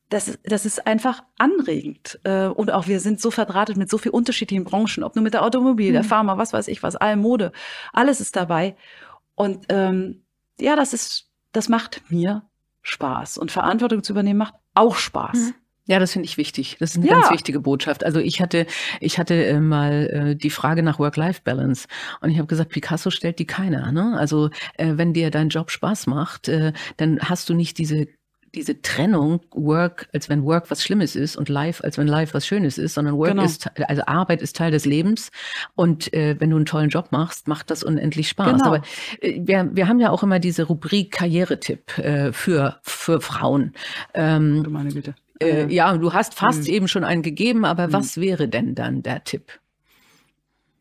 Das, das ist einfach anregend. Äh, und auch wir sind so verdrahtet mit so vielen unterschiedlichen Branchen, ob nur mit der Automobil, mhm. der Pharma, was weiß ich was, allem Mode. Alles ist dabei. Und ähm, ja, das ist, das macht mir Spaß. Und Verantwortung zu übernehmen macht auch Spaß. Mhm. Ja, das finde ich wichtig. Das ist eine ja. ganz wichtige Botschaft. Also ich hatte, ich hatte äh, mal äh, die Frage nach Work-Life-Balance und ich habe gesagt, Picasso stellt die keiner. Ne? Also äh, wenn dir dein Job Spaß macht, äh, dann hast du nicht diese diese Trennung Work, als wenn Work was Schlimmes ist und Life, als wenn Life was Schönes ist, sondern Work genau. ist, also Arbeit ist Teil des Lebens und äh, wenn du einen tollen Job machst, macht das unendlich Spaß. Genau. Aber äh, wir, wir haben ja auch immer diese Rubrik Karrieretipp äh, für, für Frauen. Ähm, meine Güte äh, mhm. ja, du hast fast hm. eben schon einen gegeben, aber hm. was wäre denn dann der Tipp?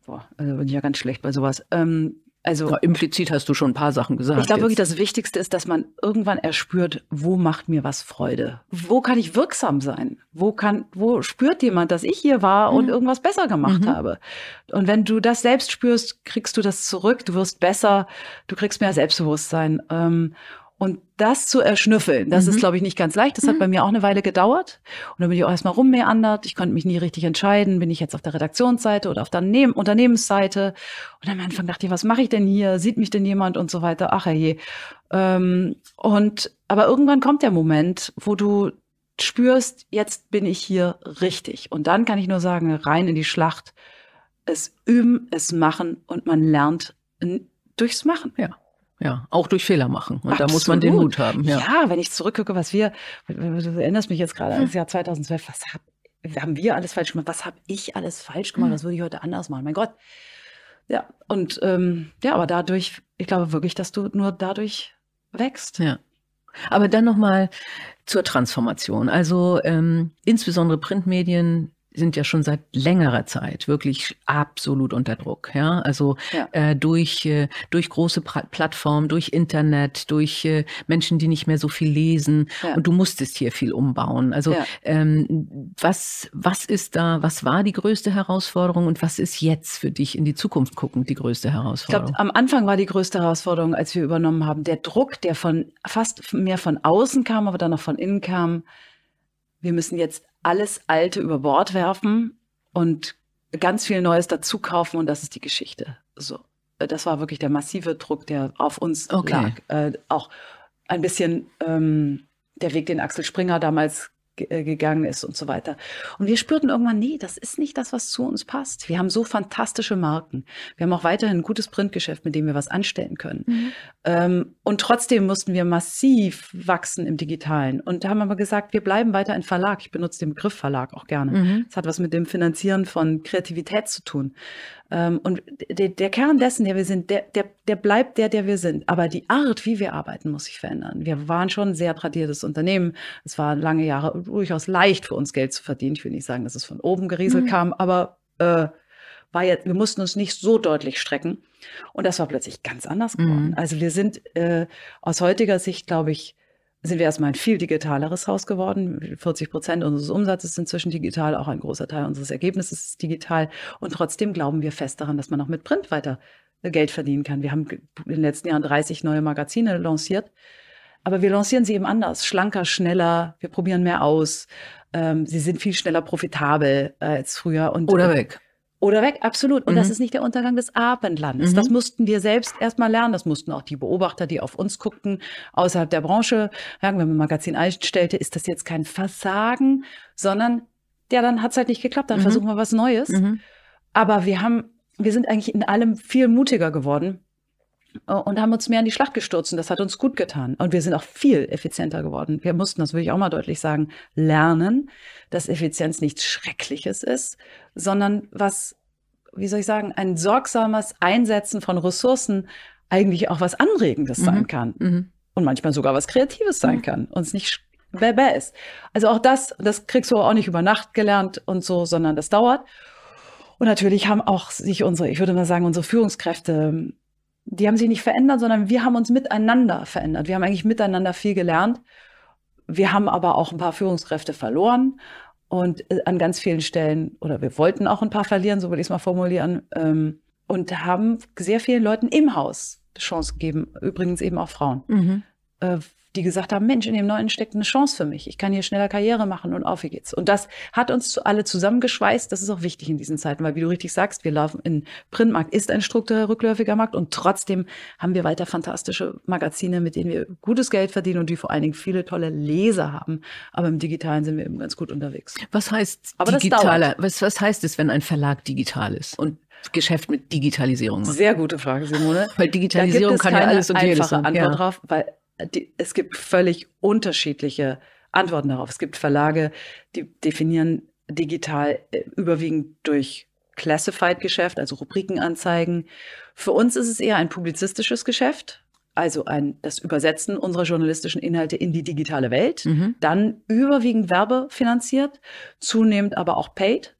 Boah, also bin ich ja ganz schlecht bei sowas. Ähm, also ja, implizit hast du schon ein paar Sachen gesagt. Ich glaube wirklich, das Wichtigste ist, dass man irgendwann erspürt, wo macht mir was Freude? Wo kann ich wirksam sein? Wo kann, wo spürt jemand, dass ich hier war und mhm. irgendwas besser gemacht mhm. habe? Und wenn du das selbst spürst, kriegst du das zurück. Du wirst besser. Du kriegst mehr Selbstbewusstsein. Ähm, und das zu erschnüffeln, das mhm. ist, glaube ich, nicht ganz leicht. Das mhm. hat bei mir auch eine Weile gedauert. Und dann bin ich auch erstmal rummeandert. Ich konnte mich nie richtig entscheiden. Bin ich jetzt auf der Redaktionsseite oder auf der ne Unternehmensseite? Und am Anfang dachte ich, was mache ich denn hier? Sieht mich denn jemand und so weiter? Ach je. Ähm, und, aber irgendwann kommt der Moment, wo du spürst, jetzt bin ich hier richtig. Und dann kann ich nur sagen, rein in die Schlacht. Es üben, es machen und man lernt durchs Machen. Ja. Ja, auch durch Fehler machen. Und Absolut. da muss man den Mut haben. Ja. ja, wenn ich zurückgucke, was wir, du erinnerst mich jetzt gerade ans mhm. Jahr 2012, was hab, haben wir alles falsch gemacht? Was habe ich alles falsch gemacht? Mhm. Was würde ich heute anders machen? Mein Gott. Ja, und ähm, ja, aber dadurch, ich glaube wirklich, dass du nur dadurch wächst. Ja. Aber dann nochmal zur Transformation. Also ähm, insbesondere Printmedien sind ja schon seit längerer Zeit wirklich absolut unter Druck. Ja? Also ja. Äh, durch, äh, durch große pra Plattformen, durch Internet, durch äh, Menschen, die nicht mehr so viel lesen. Ja. Und du musstest hier viel umbauen. Also ja. ähm, was, was ist da, was war die größte Herausforderung und was ist jetzt für dich in die Zukunft guckend die größte Herausforderung? Ich glaube, am Anfang war die größte Herausforderung, als wir übernommen haben, der Druck, der von fast mehr von außen kam, aber dann noch von innen kam. Wir müssen jetzt alles Alte über Bord werfen und ganz viel Neues dazu kaufen und das ist die Geschichte. So, das war wirklich der massive Druck, der auf uns okay. lag. Äh, auch ein bisschen ähm, der Weg, den Axel Springer damals äh, gegangen ist und so weiter. Und wir spürten irgendwann, nee, das ist nicht das, was zu uns passt. Wir haben so fantastische Marken. Wir haben auch weiterhin ein gutes Printgeschäft, mit dem wir was anstellen können. Mhm. Ähm, und trotzdem mussten wir massiv wachsen im Digitalen. Und da haben wir aber gesagt, wir bleiben weiter ein Verlag. Ich benutze den Begriff Verlag auch gerne. Es mhm. hat was mit dem Finanzieren von Kreativität zu tun. Ähm, und der, der, Kern dessen, der wir sind, der, der, der bleibt der, der wir sind. Aber die Art, wie wir arbeiten, muss sich verändern. Wir waren schon ein sehr tradiertes Unternehmen. Es war lange Jahre durchaus leicht für uns Geld zu verdienen. Ich will nicht sagen, dass es von oben gerieselt mhm. kam, aber äh, war jetzt, wir mussten uns nicht so deutlich strecken. Und das war plötzlich ganz anders geworden. Mhm. Also wir sind äh, aus heutiger Sicht, glaube ich, sind wir erstmal ein viel digitaleres Haus geworden. 40 Prozent unseres Umsatzes sind inzwischen digital, auch ein großer Teil unseres Ergebnisses ist digital. Und trotzdem glauben wir fest daran, dass man auch mit Print weiter äh, Geld verdienen kann. Wir haben in den letzten Jahren 30 neue Magazine lanciert. Aber wir lancieren sie eben anders, schlanker, schneller, wir probieren mehr aus. Ähm, sie sind viel schneller profitabel äh, als früher. Und, Oder weg. Oder weg, absolut. Und mhm. das ist nicht der Untergang des Abendlandes. Mhm. Das mussten wir selbst erstmal lernen. Das mussten auch die Beobachter, die auf uns guckten, außerhalb der Branche. Sagen, wenn man Magazin einstellte, ist das jetzt kein Versagen, sondern ja, dann hat es halt nicht geklappt. Dann mhm. versuchen wir was Neues. Mhm. Aber wir haben, wir sind eigentlich in allem viel mutiger geworden. Äh, und haben uns mehr in die Schlacht gestürzt und das hat uns gut getan. Und wir sind auch viel effizienter geworden. Wir mussten, das will ich auch mal deutlich sagen, lernen, dass Effizienz nichts Schreckliches ist, sondern was, wie soll ich sagen, ein sorgsames Einsetzen von Ressourcen eigentlich auch was Anregendes mhm. sein kann. Mhm. Und manchmal sogar was Kreatives sein mhm. kann. Uns nicht bäbä ist. Also auch das, das kriegst du auch nicht über Nacht gelernt und so, sondern das dauert. Und natürlich haben auch sich unsere, ich würde mal sagen, unsere Führungskräfte die haben sich nicht verändert, sondern wir haben uns miteinander verändert. Wir haben eigentlich miteinander viel gelernt. Wir haben aber auch ein paar Führungskräfte verloren und äh, an ganz vielen Stellen, oder wir wollten auch ein paar verlieren, so will ich es mal formulieren, ähm, und haben sehr vielen Leuten im Haus die Chance gegeben, übrigens eben auch Frauen, mhm. äh, die gesagt haben, Mensch, in dem Neuen steckt eine Chance für mich. Ich kann hier schneller Karriere machen und auf wie geht's. Und das hat uns alle zusammengeschweißt. Das ist auch wichtig in diesen Zeiten, weil wie du richtig sagst, wir laufen in Printmarkt, ist ein strukturell rückläufiger Markt und trotzdem haben wir weiter fantastische Magazine, mit denen wir gutes Geld verdienen und die vor allen Dingen viele tolle Leser haben. Aber im Digitalen sind wir eben ganz gut unterwegs. Was heißt Aber digitaler? Was, was heißt es, wenn ein Verlag digital ist und Geschäft mit Digitalisierung macht? Sehr gute Frage, Simone. Weil Digitalisierung kann ja alles und jedes einfache sein. Antwort ja. drauf, weil die, es gibt völlig unterschiedliche Antworten darauf. Es gibt Verlage, die definieren digital äh, überwiegend durch Classified-Geschäft, also Rubrikenanzeigen. Für uns ist es eher ein publizistisches Geschäft, also ein, das Übersetzen unserer journalistischen Inhalte in die digitale Welt, mhm. dann überwiegend werbefinanziert, zunehmend aber auch paid.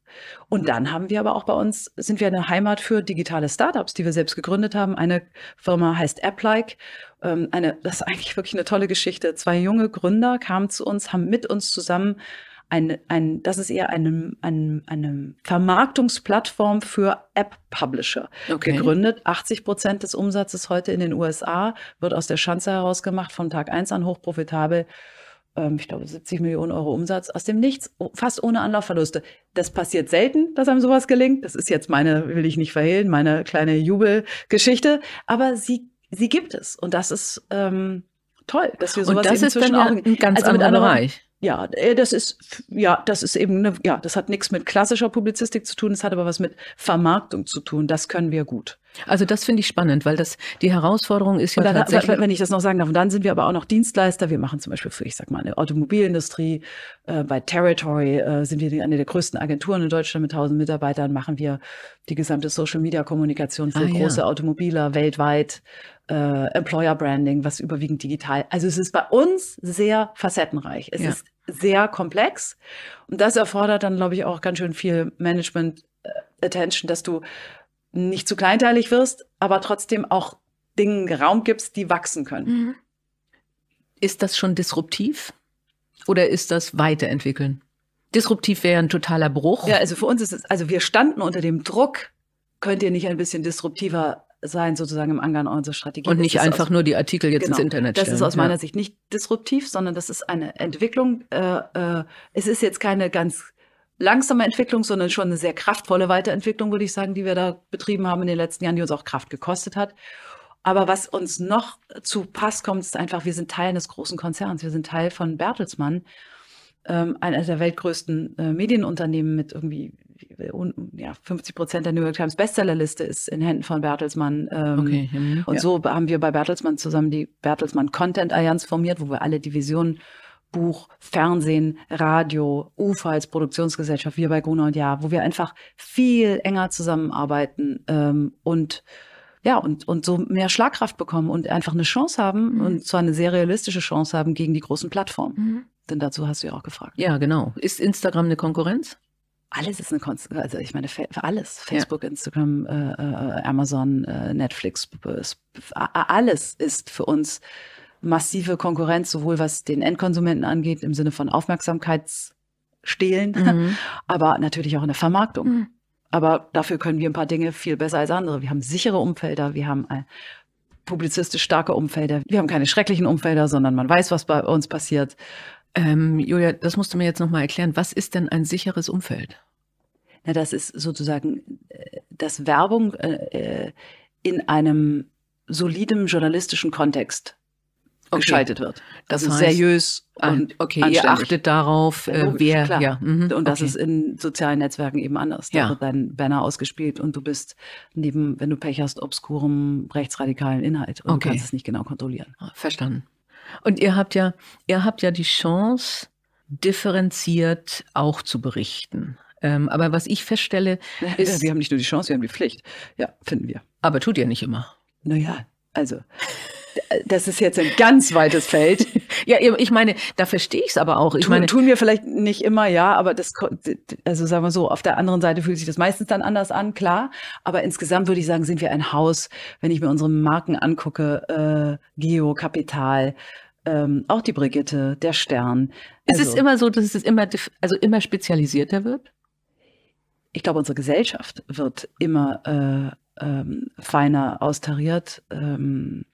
Und dann haben wir aber auch bei uns, sind wir eine Heimat für digitale Startups, die wir selbst gegründet haben. Eine Firma heißt Applike. Ähm, eine, das ist eigentlich wirklich eine tolle Geschichte. Zwei junge Gründer kamen zu uns, haben mit uns zusammen ein, ein, das ist eher eine, eine, eine Vermarktungsplattform für App-Publisher okay. gegründet. 80 Prozent des Umsatzes heute in den USA wird aus der Schanze herausgemacht, von Tag eins an hochprofitabel. Ähm, ich glaube, 70 Millionen Euro Umsatz aus dem Nichts, oh, fast ohne Anlaufverluste. Das passiert selten, dass einem sowas gelingt. Das ist jetzt meine, will ich nicht verhehlen, meine kleine Jubelgeschichte. Aber sie, sie gibt es. Und das ist ähm, toll, dass wir sowas und das ist dann auch ein ganz also anderer Bereich. Ja, äh, das ist, ja, das ist eben, eine, ja, das hat nichts mit klassischer Publizistik zu tun, das hat aber was mit Vermarktung zu tun. Das können wir gut. Also das finde ich spannend, weil das die Herausforderung ist ja dann, tatsächlich. Wenn ich das noch sagen darf, und dann sind wir aber auch noch Dienstleister. Wir machen zum Beispiel für, ich sag mal, eine Automobilindustrie. Äh, bei Territory äh, sind wir eine der größten Agenturen in Deutschland mit 1000 Mitarbeitern. Machen wir die gesamte Social Media Kommunikation für ah, große ja. Automobiler weltweit äh, Employer Branding, was überwiegend digital. Also es ist bei uns sehr facettenreich. Es ja. ist sehr komplex und das erfordert dann, glaube ich, auch ganz schön viel Management äh, Attention, dass du nicht zu kleinteilig wirst, aber trotzdem auch Dingen Raum gibst, die wachsen können. Mhm. Ist das schon disruptiv oder ist das weiterentwickeln? Disruptiv wäre ein totaler Bruch. Ja, also für uns ist es, also wir standen unter dem Druck, könnt ihr nicht ein bisschen disruptiver sein, sozusagen im Angang unserer Strategie. Und nicht einfach aus, nur die Artikel jetzt genau, ins Internet stellen. Das ist aus meiner Sicht nicht disruptiv, sondern das ist eine Entwicklung. Äh, äh, es ist jetzt keine ganz langsame Entwicklung, sondern schon eine sehr kraftvolle Weiterentwicklung, würde ich sagen, die wir da betrieben haben in den letzten Jahren, die uns auch Kraft gekostet hat. Aber was uns noch zu Pass kommt, ist einfach, wir sind Teil eines großen Konzerns. Wir sind Teil von Bertelsmann, ähm, einer der weltgrößten äh, Medienunternehmen mit irgendwie ja, 50 Prozent der New York Times Bestsellerliste ist in Händen von Bertelsmann. Ähm, okay. Mhm. Und so haben wir bei Bertelsmann zusammen die Bertelsmann Content Allianz formiert, wo wir alle Divisionen Buch, Fernsehen, Radio, UFA als Produktionsgesellschaft, wir bei Gruner und Ja, wo wir einfach viel enger zusammenarbeiten ähm, und ja, und, und so mehr Schlagkraft bekommen und einfach eine Chance haben, mhm. und zwar eine sehr realistische Chance haben gegen die großen Plattformen. Mhm. Denn dazu hast du ja auch gefragt. Ja, genau. Ist Instagram eine Konkurrenz? alles ist eine Konstellation. Also ich meine, für alles. Facebook, ja. Instagram, äh, äh, Amazon, äh, Netflix, alles ist für uns massive Konkurrenz, sowohl was den Endkonsumenten angeht, im Sinne von Aufmerksamkeitsstehlen, mhm. aber natürlich auch in der Vermarktung. Mhm. Aber dafür können wir ein paar Dinge viel besser als andere. Wir haben sichere Umfelder, wir haben äh, publizistisch starke Umfelder, wir haben keine schrecklichen Umfelder, sondern man weiß, was bei uns passiert. Ähm, Julia, das musst du mir jetzt nochmal erklären. Was ist denn ein sicheres Umfeld? Na, das ist sozusagen, äh, dass Werbung äh, äh, in einem soliden journalistischen Kontext okay. geschaltet wird. Das also heißt, seriös und okay, ihr achtet darauf, ja, äh, wer klar. ja. Mhm, und das okay. ist in sozialen Netzwerken eben anders. Da ja. wird dein Banner ausgespielt und du bist neben, wenn du Pech hast, obskurem rechtsradikalen Inhalt und okay. du kannst es nicht genau kontrollieren. Ah, verstanden. Und ihr habt ja, ihr habt ja die Chance, differenziert auch zu berichten. Ähm, aber was ich feststelle, äh, ist. wir haben nicht nur die Chance, wir haben die Pflicht. Ja, finden wir. Aber tut ihr nicht immer. Naja, also das ist jetzt ein ganz weites Feld. ja, ich meine, da verstehe ich es aber auch. Ich tun, meine, tun wir vielleicht nicht immer, ja, aber das, also sagen wir so, auf der anderen Seite fühlt sich das meistens dann anders an, klar. Aber insgesamt würde ich sagen, sind wir ein Haus, wenn ich mir unsere Marken angucke, äh, Geo, Kapital, ähm, auch die Brigitte, der Stern. Also, ist es also immer so, dass es immer, also immer spezialisierter wird? Ich glaube, unsere Gesellschaft wird immer äh, ähm, feiner austariert. Ähm,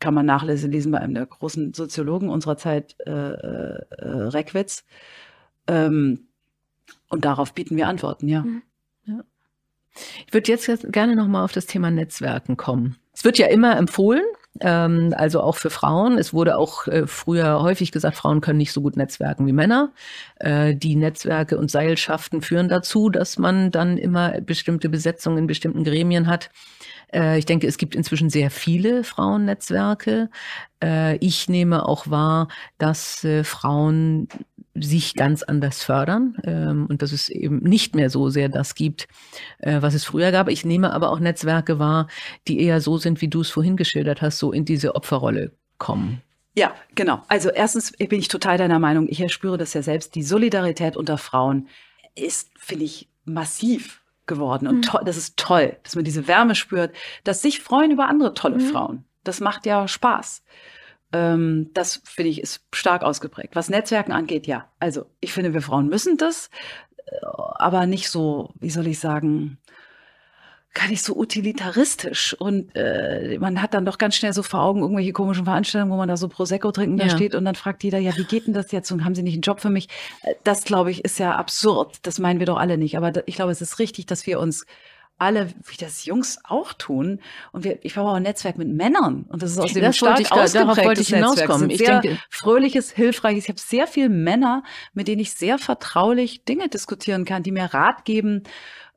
kann man Nachlässe lesen bei einem der großen Soziologen unserer Zeit, äh, äh, Reckwitz. Ähm, und darauf bieten wir Antworten, ja. Mhm. ja. Ich würde jetzt gerne nochmal auf das Thema Netzwerken kommen. Es wird ja immer empfohlen, ähm, also auch für Frauen. Es wurde auch äh, früher häufig gesagt, Frauen können nicht so gut netzwerken wie Männer. Äh, die Netzwerke und Seilschaften führen dazu, dass man dann immer bestimmte Besetzungen in bestimmten Gremien hat, äh, ich denke, es gibt inzwischen sehr viele Frauennetzwerke. Äh, ich nehme auch wahr, dass äh, Frauen sich ganz anders fördern ähm, und dass es eben nicht mehr so sehr das gibt, äh, was es früher gab. Ich nehme aber auch Netzwerke wahr, die eher so sind, wie du es vorhin geschildert hast, so in diese Opferrolle kommen. Ja, genau. Also erstens bin ich total deiner Meinung. Ich erspüre das ja selbst. Die Solidarität unter Frauen ist, finde ich, massiv geworden. Und mhm. to- das ist toll, dass man diese Wärme spürt, dass sich freuen über andere tolle mhm. Frauen. Das macht ja Spaß. Ähm, das finde ich ist stark ausgeprägt. Was Netzwerken angeht, ja. Also ich finde, wir Frauen müssen das, äh, aber nicht so, wie soll ich sagen, gar nicht so utilitaristisch. Und äh, man hat dann doch ganz schnell so vor Augen irgendwelche komischen Veranstaltungen, wo man da so Prosecco trinken ja. da steht und dann fragt jeder, ja, wie geht denn das jetzt und haben Sie nicht einen Job für mich? Äh, das, glaube ich, ist ja absurd. Das meinen wir doch alle nicht. Aber ich glaube, es ist richtig, dass wir uns alle, wie das Jungs auch tun. Und wir, ich habe auch ein Netzwerk mit Männern. Und das ist aus dem das stark ich, ausgeprägtes wollte ich hinauskommen. Ich denke, fröhliches, hilfreiches. Ich habe sehr viele Männer, mit denen ich sehr vertraulich Dinge diskutieren kann, die mir Rat geben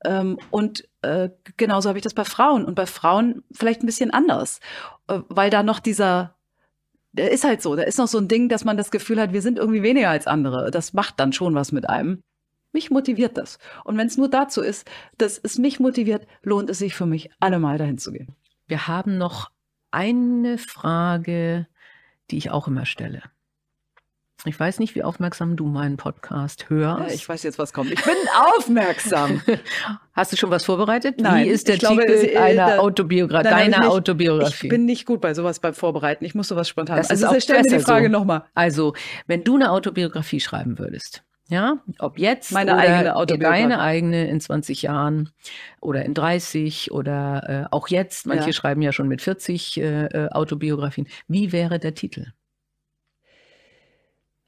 ähm, und äh, genauso habe ich das bei Frauen und bei Frauen vielleicht ein bisschen anders, äh, weil da noch dieser der ist halt so, da ist noch so ein Ding, dass man das Gefühl hat, wir sind irgendwie weniger als andere. Das macht dann schon was mit einem. Mich motiviert das. Und wenn es nur dazu ist, dass es mich motiviert, lohnt es sich für mich, allemal dahin zu gehen. Wir haben noch eine Frage, die ich auch immer stelle. Ich weiß nicht, wie aufmerksam du meinen Podcast hörst. Ja, ich weiß jetzt, was kommt. Ich bin aufmerksam. Hast du schon was vorbereitet? Nein, wie ist der Titel glaube, äh, einer da, Autobiogra nein, deiner ich Autobiografie? Ich bin nicht gut bei sowas beim Vorbereiten. Ich muss sowas spontan. Das also ist auch stell mir die Frage so. nochmal. Also, wenn du eine Autobiografie schreiben würdest, ja, ob jetzt meine oder eigene Autobiografie. deine eigene in 20 Jahren oder in 30 oder äh, auch jetzt. Manche ja. schreiben ja schon mit 40 äh, äh, Autobiografien. Wie wäre der Titel?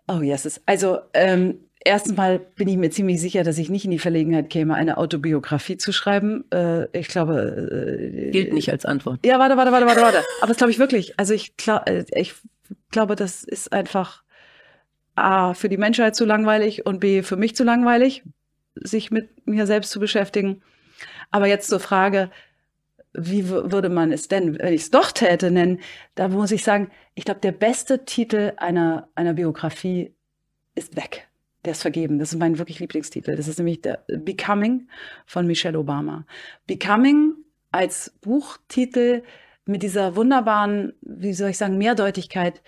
Oh, yes. Also, ähm, erstens mal bin ich mir ziemlich sicher, dass ich nicht in die Verlegenheit käme, eine Autobiografie zu schreiben. Äh, ich glaube. Äh, Gilt nicht als Antwort. Ja, warte, warte, warte, warte, warte. Aber das glaube ich wirklich. Also, ich, äh, ich glaube, das ist einfach A, für die Menschheit zu langweilig und B, für mich zu langweilig, sich mit mir selbst zu beschäftigen. Aber jetzt zur Frage, wie würde man es denn, wenn ich es doch täte, nennen? Da muss ich sagen, ich glaube, der beste Titel einer, einer Biografie ist weg. Der ist vergeben. Das ist mein wirklich Lieblingstitel. Das ist nämlich der Becoming von Michelle Obama. Becoming als Buchtitel mit dieser wunderbaren, wie soll ich sagen, Mehrdeutigkeit,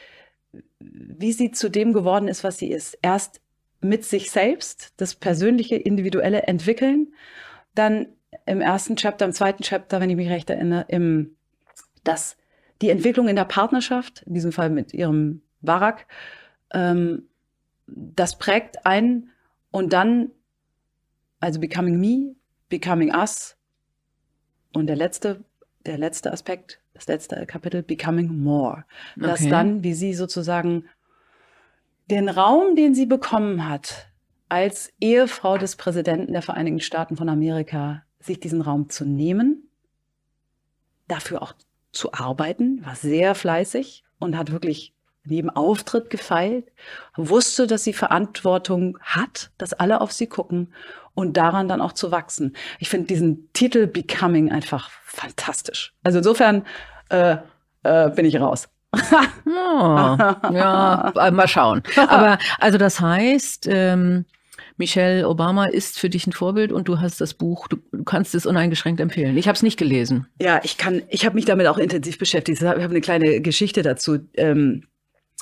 wie sie zu dem geworden ist, was sie ist. Erst mit sich selbst, das persönliche, individuelle entwickeln, dann im ersten Chapter, im zweiten Chapter, wenn ich mich recht erinnere, im, dass die Entwicklung in der Partnerschaft, in diesem Fall mit ihrem Barack, ähm, das prägt ein und dann, also Becoming Me, Becoming Us und der letzte, der letzte Aspekt, das letzte Kapitel, Becoming More. Okay. Dass dann, wie sie sozusagen den Raum, den sie bekommen hat, als Ehefrau des Präsidenten der Vereinigten Staaten von Amerika sich diesen Raum zu nehmen, dafür auch zu arbeiten, war sehr fleißig und hat wirklich neben Auftritt gefeilt, wusste, dass sie Verantwortung hat, dass alle auf sie gucken und daran dann auch zu wachsen. Ich finde diesen Titel Becoming einfach fantastisch. Also insofern äh, äh, bin ich raus. oh, ja, mal schauen. Aber also das heißt, ähm, Michelle Obama ist für dich ein Vorbild und du hast das Buch, du, du kannst es uneingeschränkt empfehlen. Ich habe es nicht gelesen. Ja, ich kann, ich habe mich damit auch intensiv beschäftigt. Ich habe eine kleine Geschichte dazu. Ähm,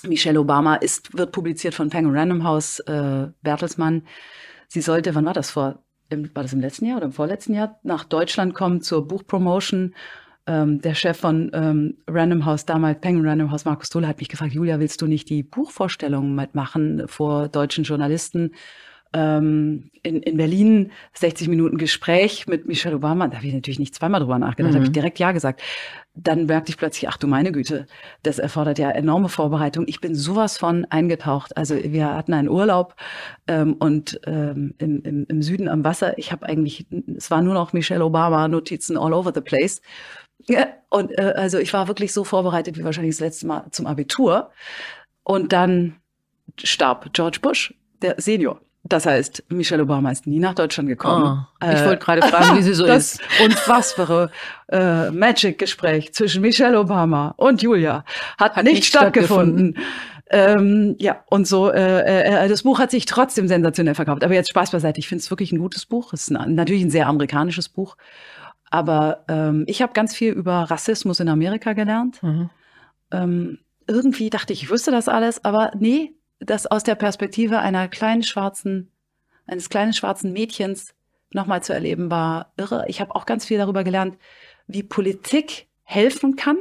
Michelle Obama ist, wird publiziert von Penguin Random House, äh, Bertelsmann. Sie sollte, wann war das vor? Im, war das im letzten Jahr oder im vorletzten Jahr? Nach Deutschland kommen zur Buchpromotion. Ähm, der Chef von ähm, Random House, damals Penguin Random House, Markus Dole, hat mich gefragt, Julia, willst du nicht die Buchvorstellung mitmachen vor deutschen Journalisten? ähm, in, in Berlin 60 Minuten Gespräch mit Michelle Obama, da habe ich natürlich nicht zweimal drüber nachgedacht, mhm. habe ich direkt Ja gesagt. Dann merkte ich plötzlich, ach du meine Güte, das erfordert ja enorme Vorbereitung. Ich bin sowas von eingetaucht. Also wir hatten einen Urlaub ähm, und ähm, im, im, Süden am Wasser. Ich habe eigentlich, es war nur noch Michelle Obama Notizen all over the place. Ja, und äh, also ich war wirklich so vorbereitet wie wahrscheinlich das letzte Mal zum Abitur. Und dann starb George Bush, der Senior. Das heißt, Michelle Obama ist nie nach Deutschland gekommen. Oh, ich wollte gerade äh, fragen, wie sie so ist. Unfassbare äh, Magic-Gespräch zwischen Michelle Obama und Julia hat, hat nicht, stattgefunden. stattgefunden. Ähm, ja, und so, äh, äh, äh, das Buch hat sich trotzdem sensationell verkauft. Aber jetzt Spaß beiseite, ich finde es wirklich ein gutes Buch. Es ist ein, natürlich ein sehr amerikanisches Buch. Aber ähm, ich habe ganz viel über Rassismus in Amerika gelernt. Mhm. Ähm, irgendwie dachte ich, ich wüsste das alles, aber nee, das aus der Perspektive einer kleinen schwarzen, eines kleinen schwarzen Mädchens nochmal zu erleben, war irre. Ich habe auch ganz viel darüber gelernt, wie Politik helfen kann.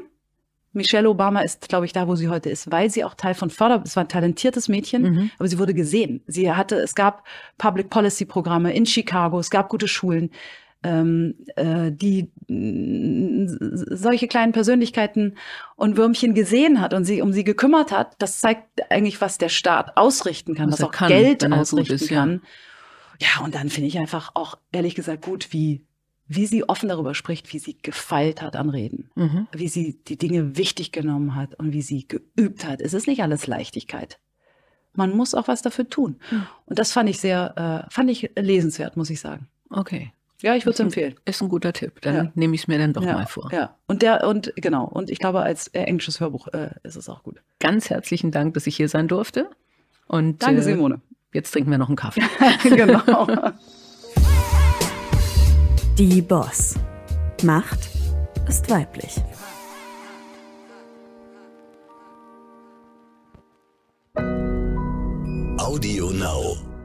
Michelle Obama ist, glaube ich, da, wo sie heute ist, weil sie auch Teil von Förder, es war ein talentiertes Mädchen, mhm. aber sie wurde gesehen. Sie hatte, es gab Public Policy Programme in Chicago, es gab gute Schulen. Ähm, äh, die solche kleinen Persönlichkeiten und Würmchen gesehen hat und sie um sie gekümmert hat, das zeigt eigentlich, was der Staat ausrichten kann, was, was auch kann, Geld ausrichten ist, kann. Ja. ja, und dann finde ich einfach auch ehrlich gesagt gut, wie wie sie offen darüber spricht, wie sie gefeilt hat an Reden, mhm. wie sie die Dinge wichtig genommen hat und wie sie geübt hat. Es ist nicht alles Leichtigkeit. Man muss auch was dafür tun. Mhm. Und das fand ich sehr, äh, fand ich lesenswert, muss ich sagen. Okay. Ja, ich würde es empfehlen. Ist ein guter Tipp. Dann ja. nehme ich es mir dann doch ja. mal vor. Ja, und der, und genau, und ich glaube, als äh, englisches Hörbuch äh, ist es auch gut. Ganz herzlichen Dank, dass ich hier sein durfte. Und, Danke, äh, Simone. Jetzt trinken wir noch einen Kaffee. genau. Die Boss. Macht ist weiblich. Audio Now.